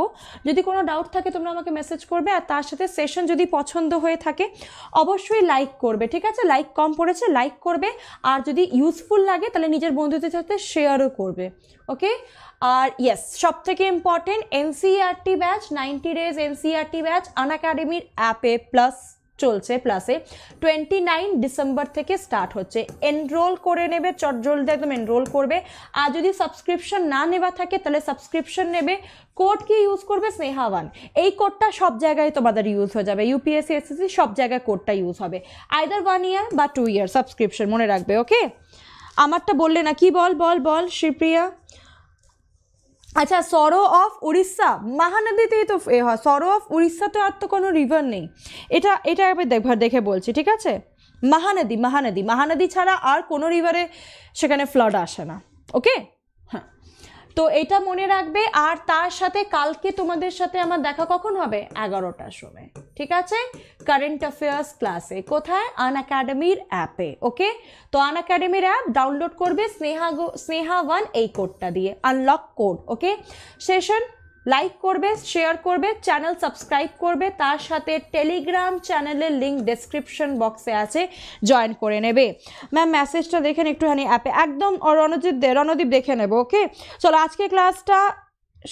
যদি কোনো ডাউট থাকে তোমরা আমাকে মেসেজ করবে আর তার সাথে সেশন যদি পছন্দ হয়ে থাকে অবশ্যই লাইক করবে ঠিক আছে লাইক কম পড়েছে লাইক করবে আর যদি ইউজফুল লাগে তাহলে নিজের বন্ধুদের সাথে শেয়ারও করবে ওকে আর ইয়েস সব থেকে important NCERT batch ninety days NCERT batch আন অ্যাকাডেমির অ্যাপে প্লাস চলছে প্লাসে টোয়েন্টি নাইন ডিসেম্বর থেকে স্টার্ট হচ্ছে এনরোল করে নেবে চট জলদি একদম এনরোল করবে আর যদি সাবস্ক্রিপশন না নেওয়া থাকে তাহলে সাবস্ক্রিপশন নেবে কোড কি ইউজ করবে স্নেহাওয়ান এই কোডটা সব জায়গায় তোমাদের ইউজ হয়ে যাবে ইউপিএসসি এসএসসি সব জায়গায় কোডটা ইউজ হবে আইদার ওয়ান ইয়ার বা টু ইয়ার সাবস্ক্রিপশন মনে রাখবে ওকে আমারটা বললে না কি বল বল বল শ্রীপ্রিয়া আচ্ছা সরো অফ উড়িষ্যা মহানদীতেই তো এ হয় সরো অফ উড়িষ্যাতে আর তো কোনো রিভার নেই এটা এটা একবার দেখবার দেখে বলছি ঠিক আছে মহানদী মহানদী মহানদী ছাড়া আর কোনো রিভারে সেখানে ফ্লড আসে না ওকে তো এটা মনে রাখবে আর তার সাথে কালকে তোমাদের সাথে আমার দেখা কখন হবে এগারোটার সময় ঠিক আছে কারেন্ট অ্যাফেয়ার্স ক্লাসে কোথায় আন একাডেমির অ্যাপে ওকে তো আন একাডেমির অ্যাপ ডাউনলোড করবে স্নেহা স্নেহা ওয়ান এই কোডটা দিয়ে unlock code okay session like করবে শেয়ার করবে চ্যানেল সাবস্ক্রাইব করবে তার সাথে টেলিগ্রাম চ্যানেলের লিঙ্ক ডেসক্রিপশন বক্সে আছে জয়েন করে নেবে ম্যাম মেসেজটা দেখেন একটুখানি অ্যাপে একদম রণজিৎ দে রণদীপ দেখে নেবো ওকে চলো আজকে ক্লাসটা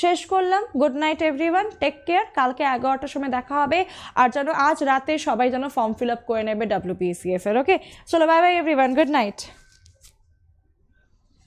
শেষ করলাম good night everyone take care কালকে এগারোটার সময় দেখা হবে আর যেন আজ রাতে সবাই যেন ফর্ম ফিল আপ করে নেবে ডাব্লিউপিএসিএফ এর ওকে চলো bye bye everyone good night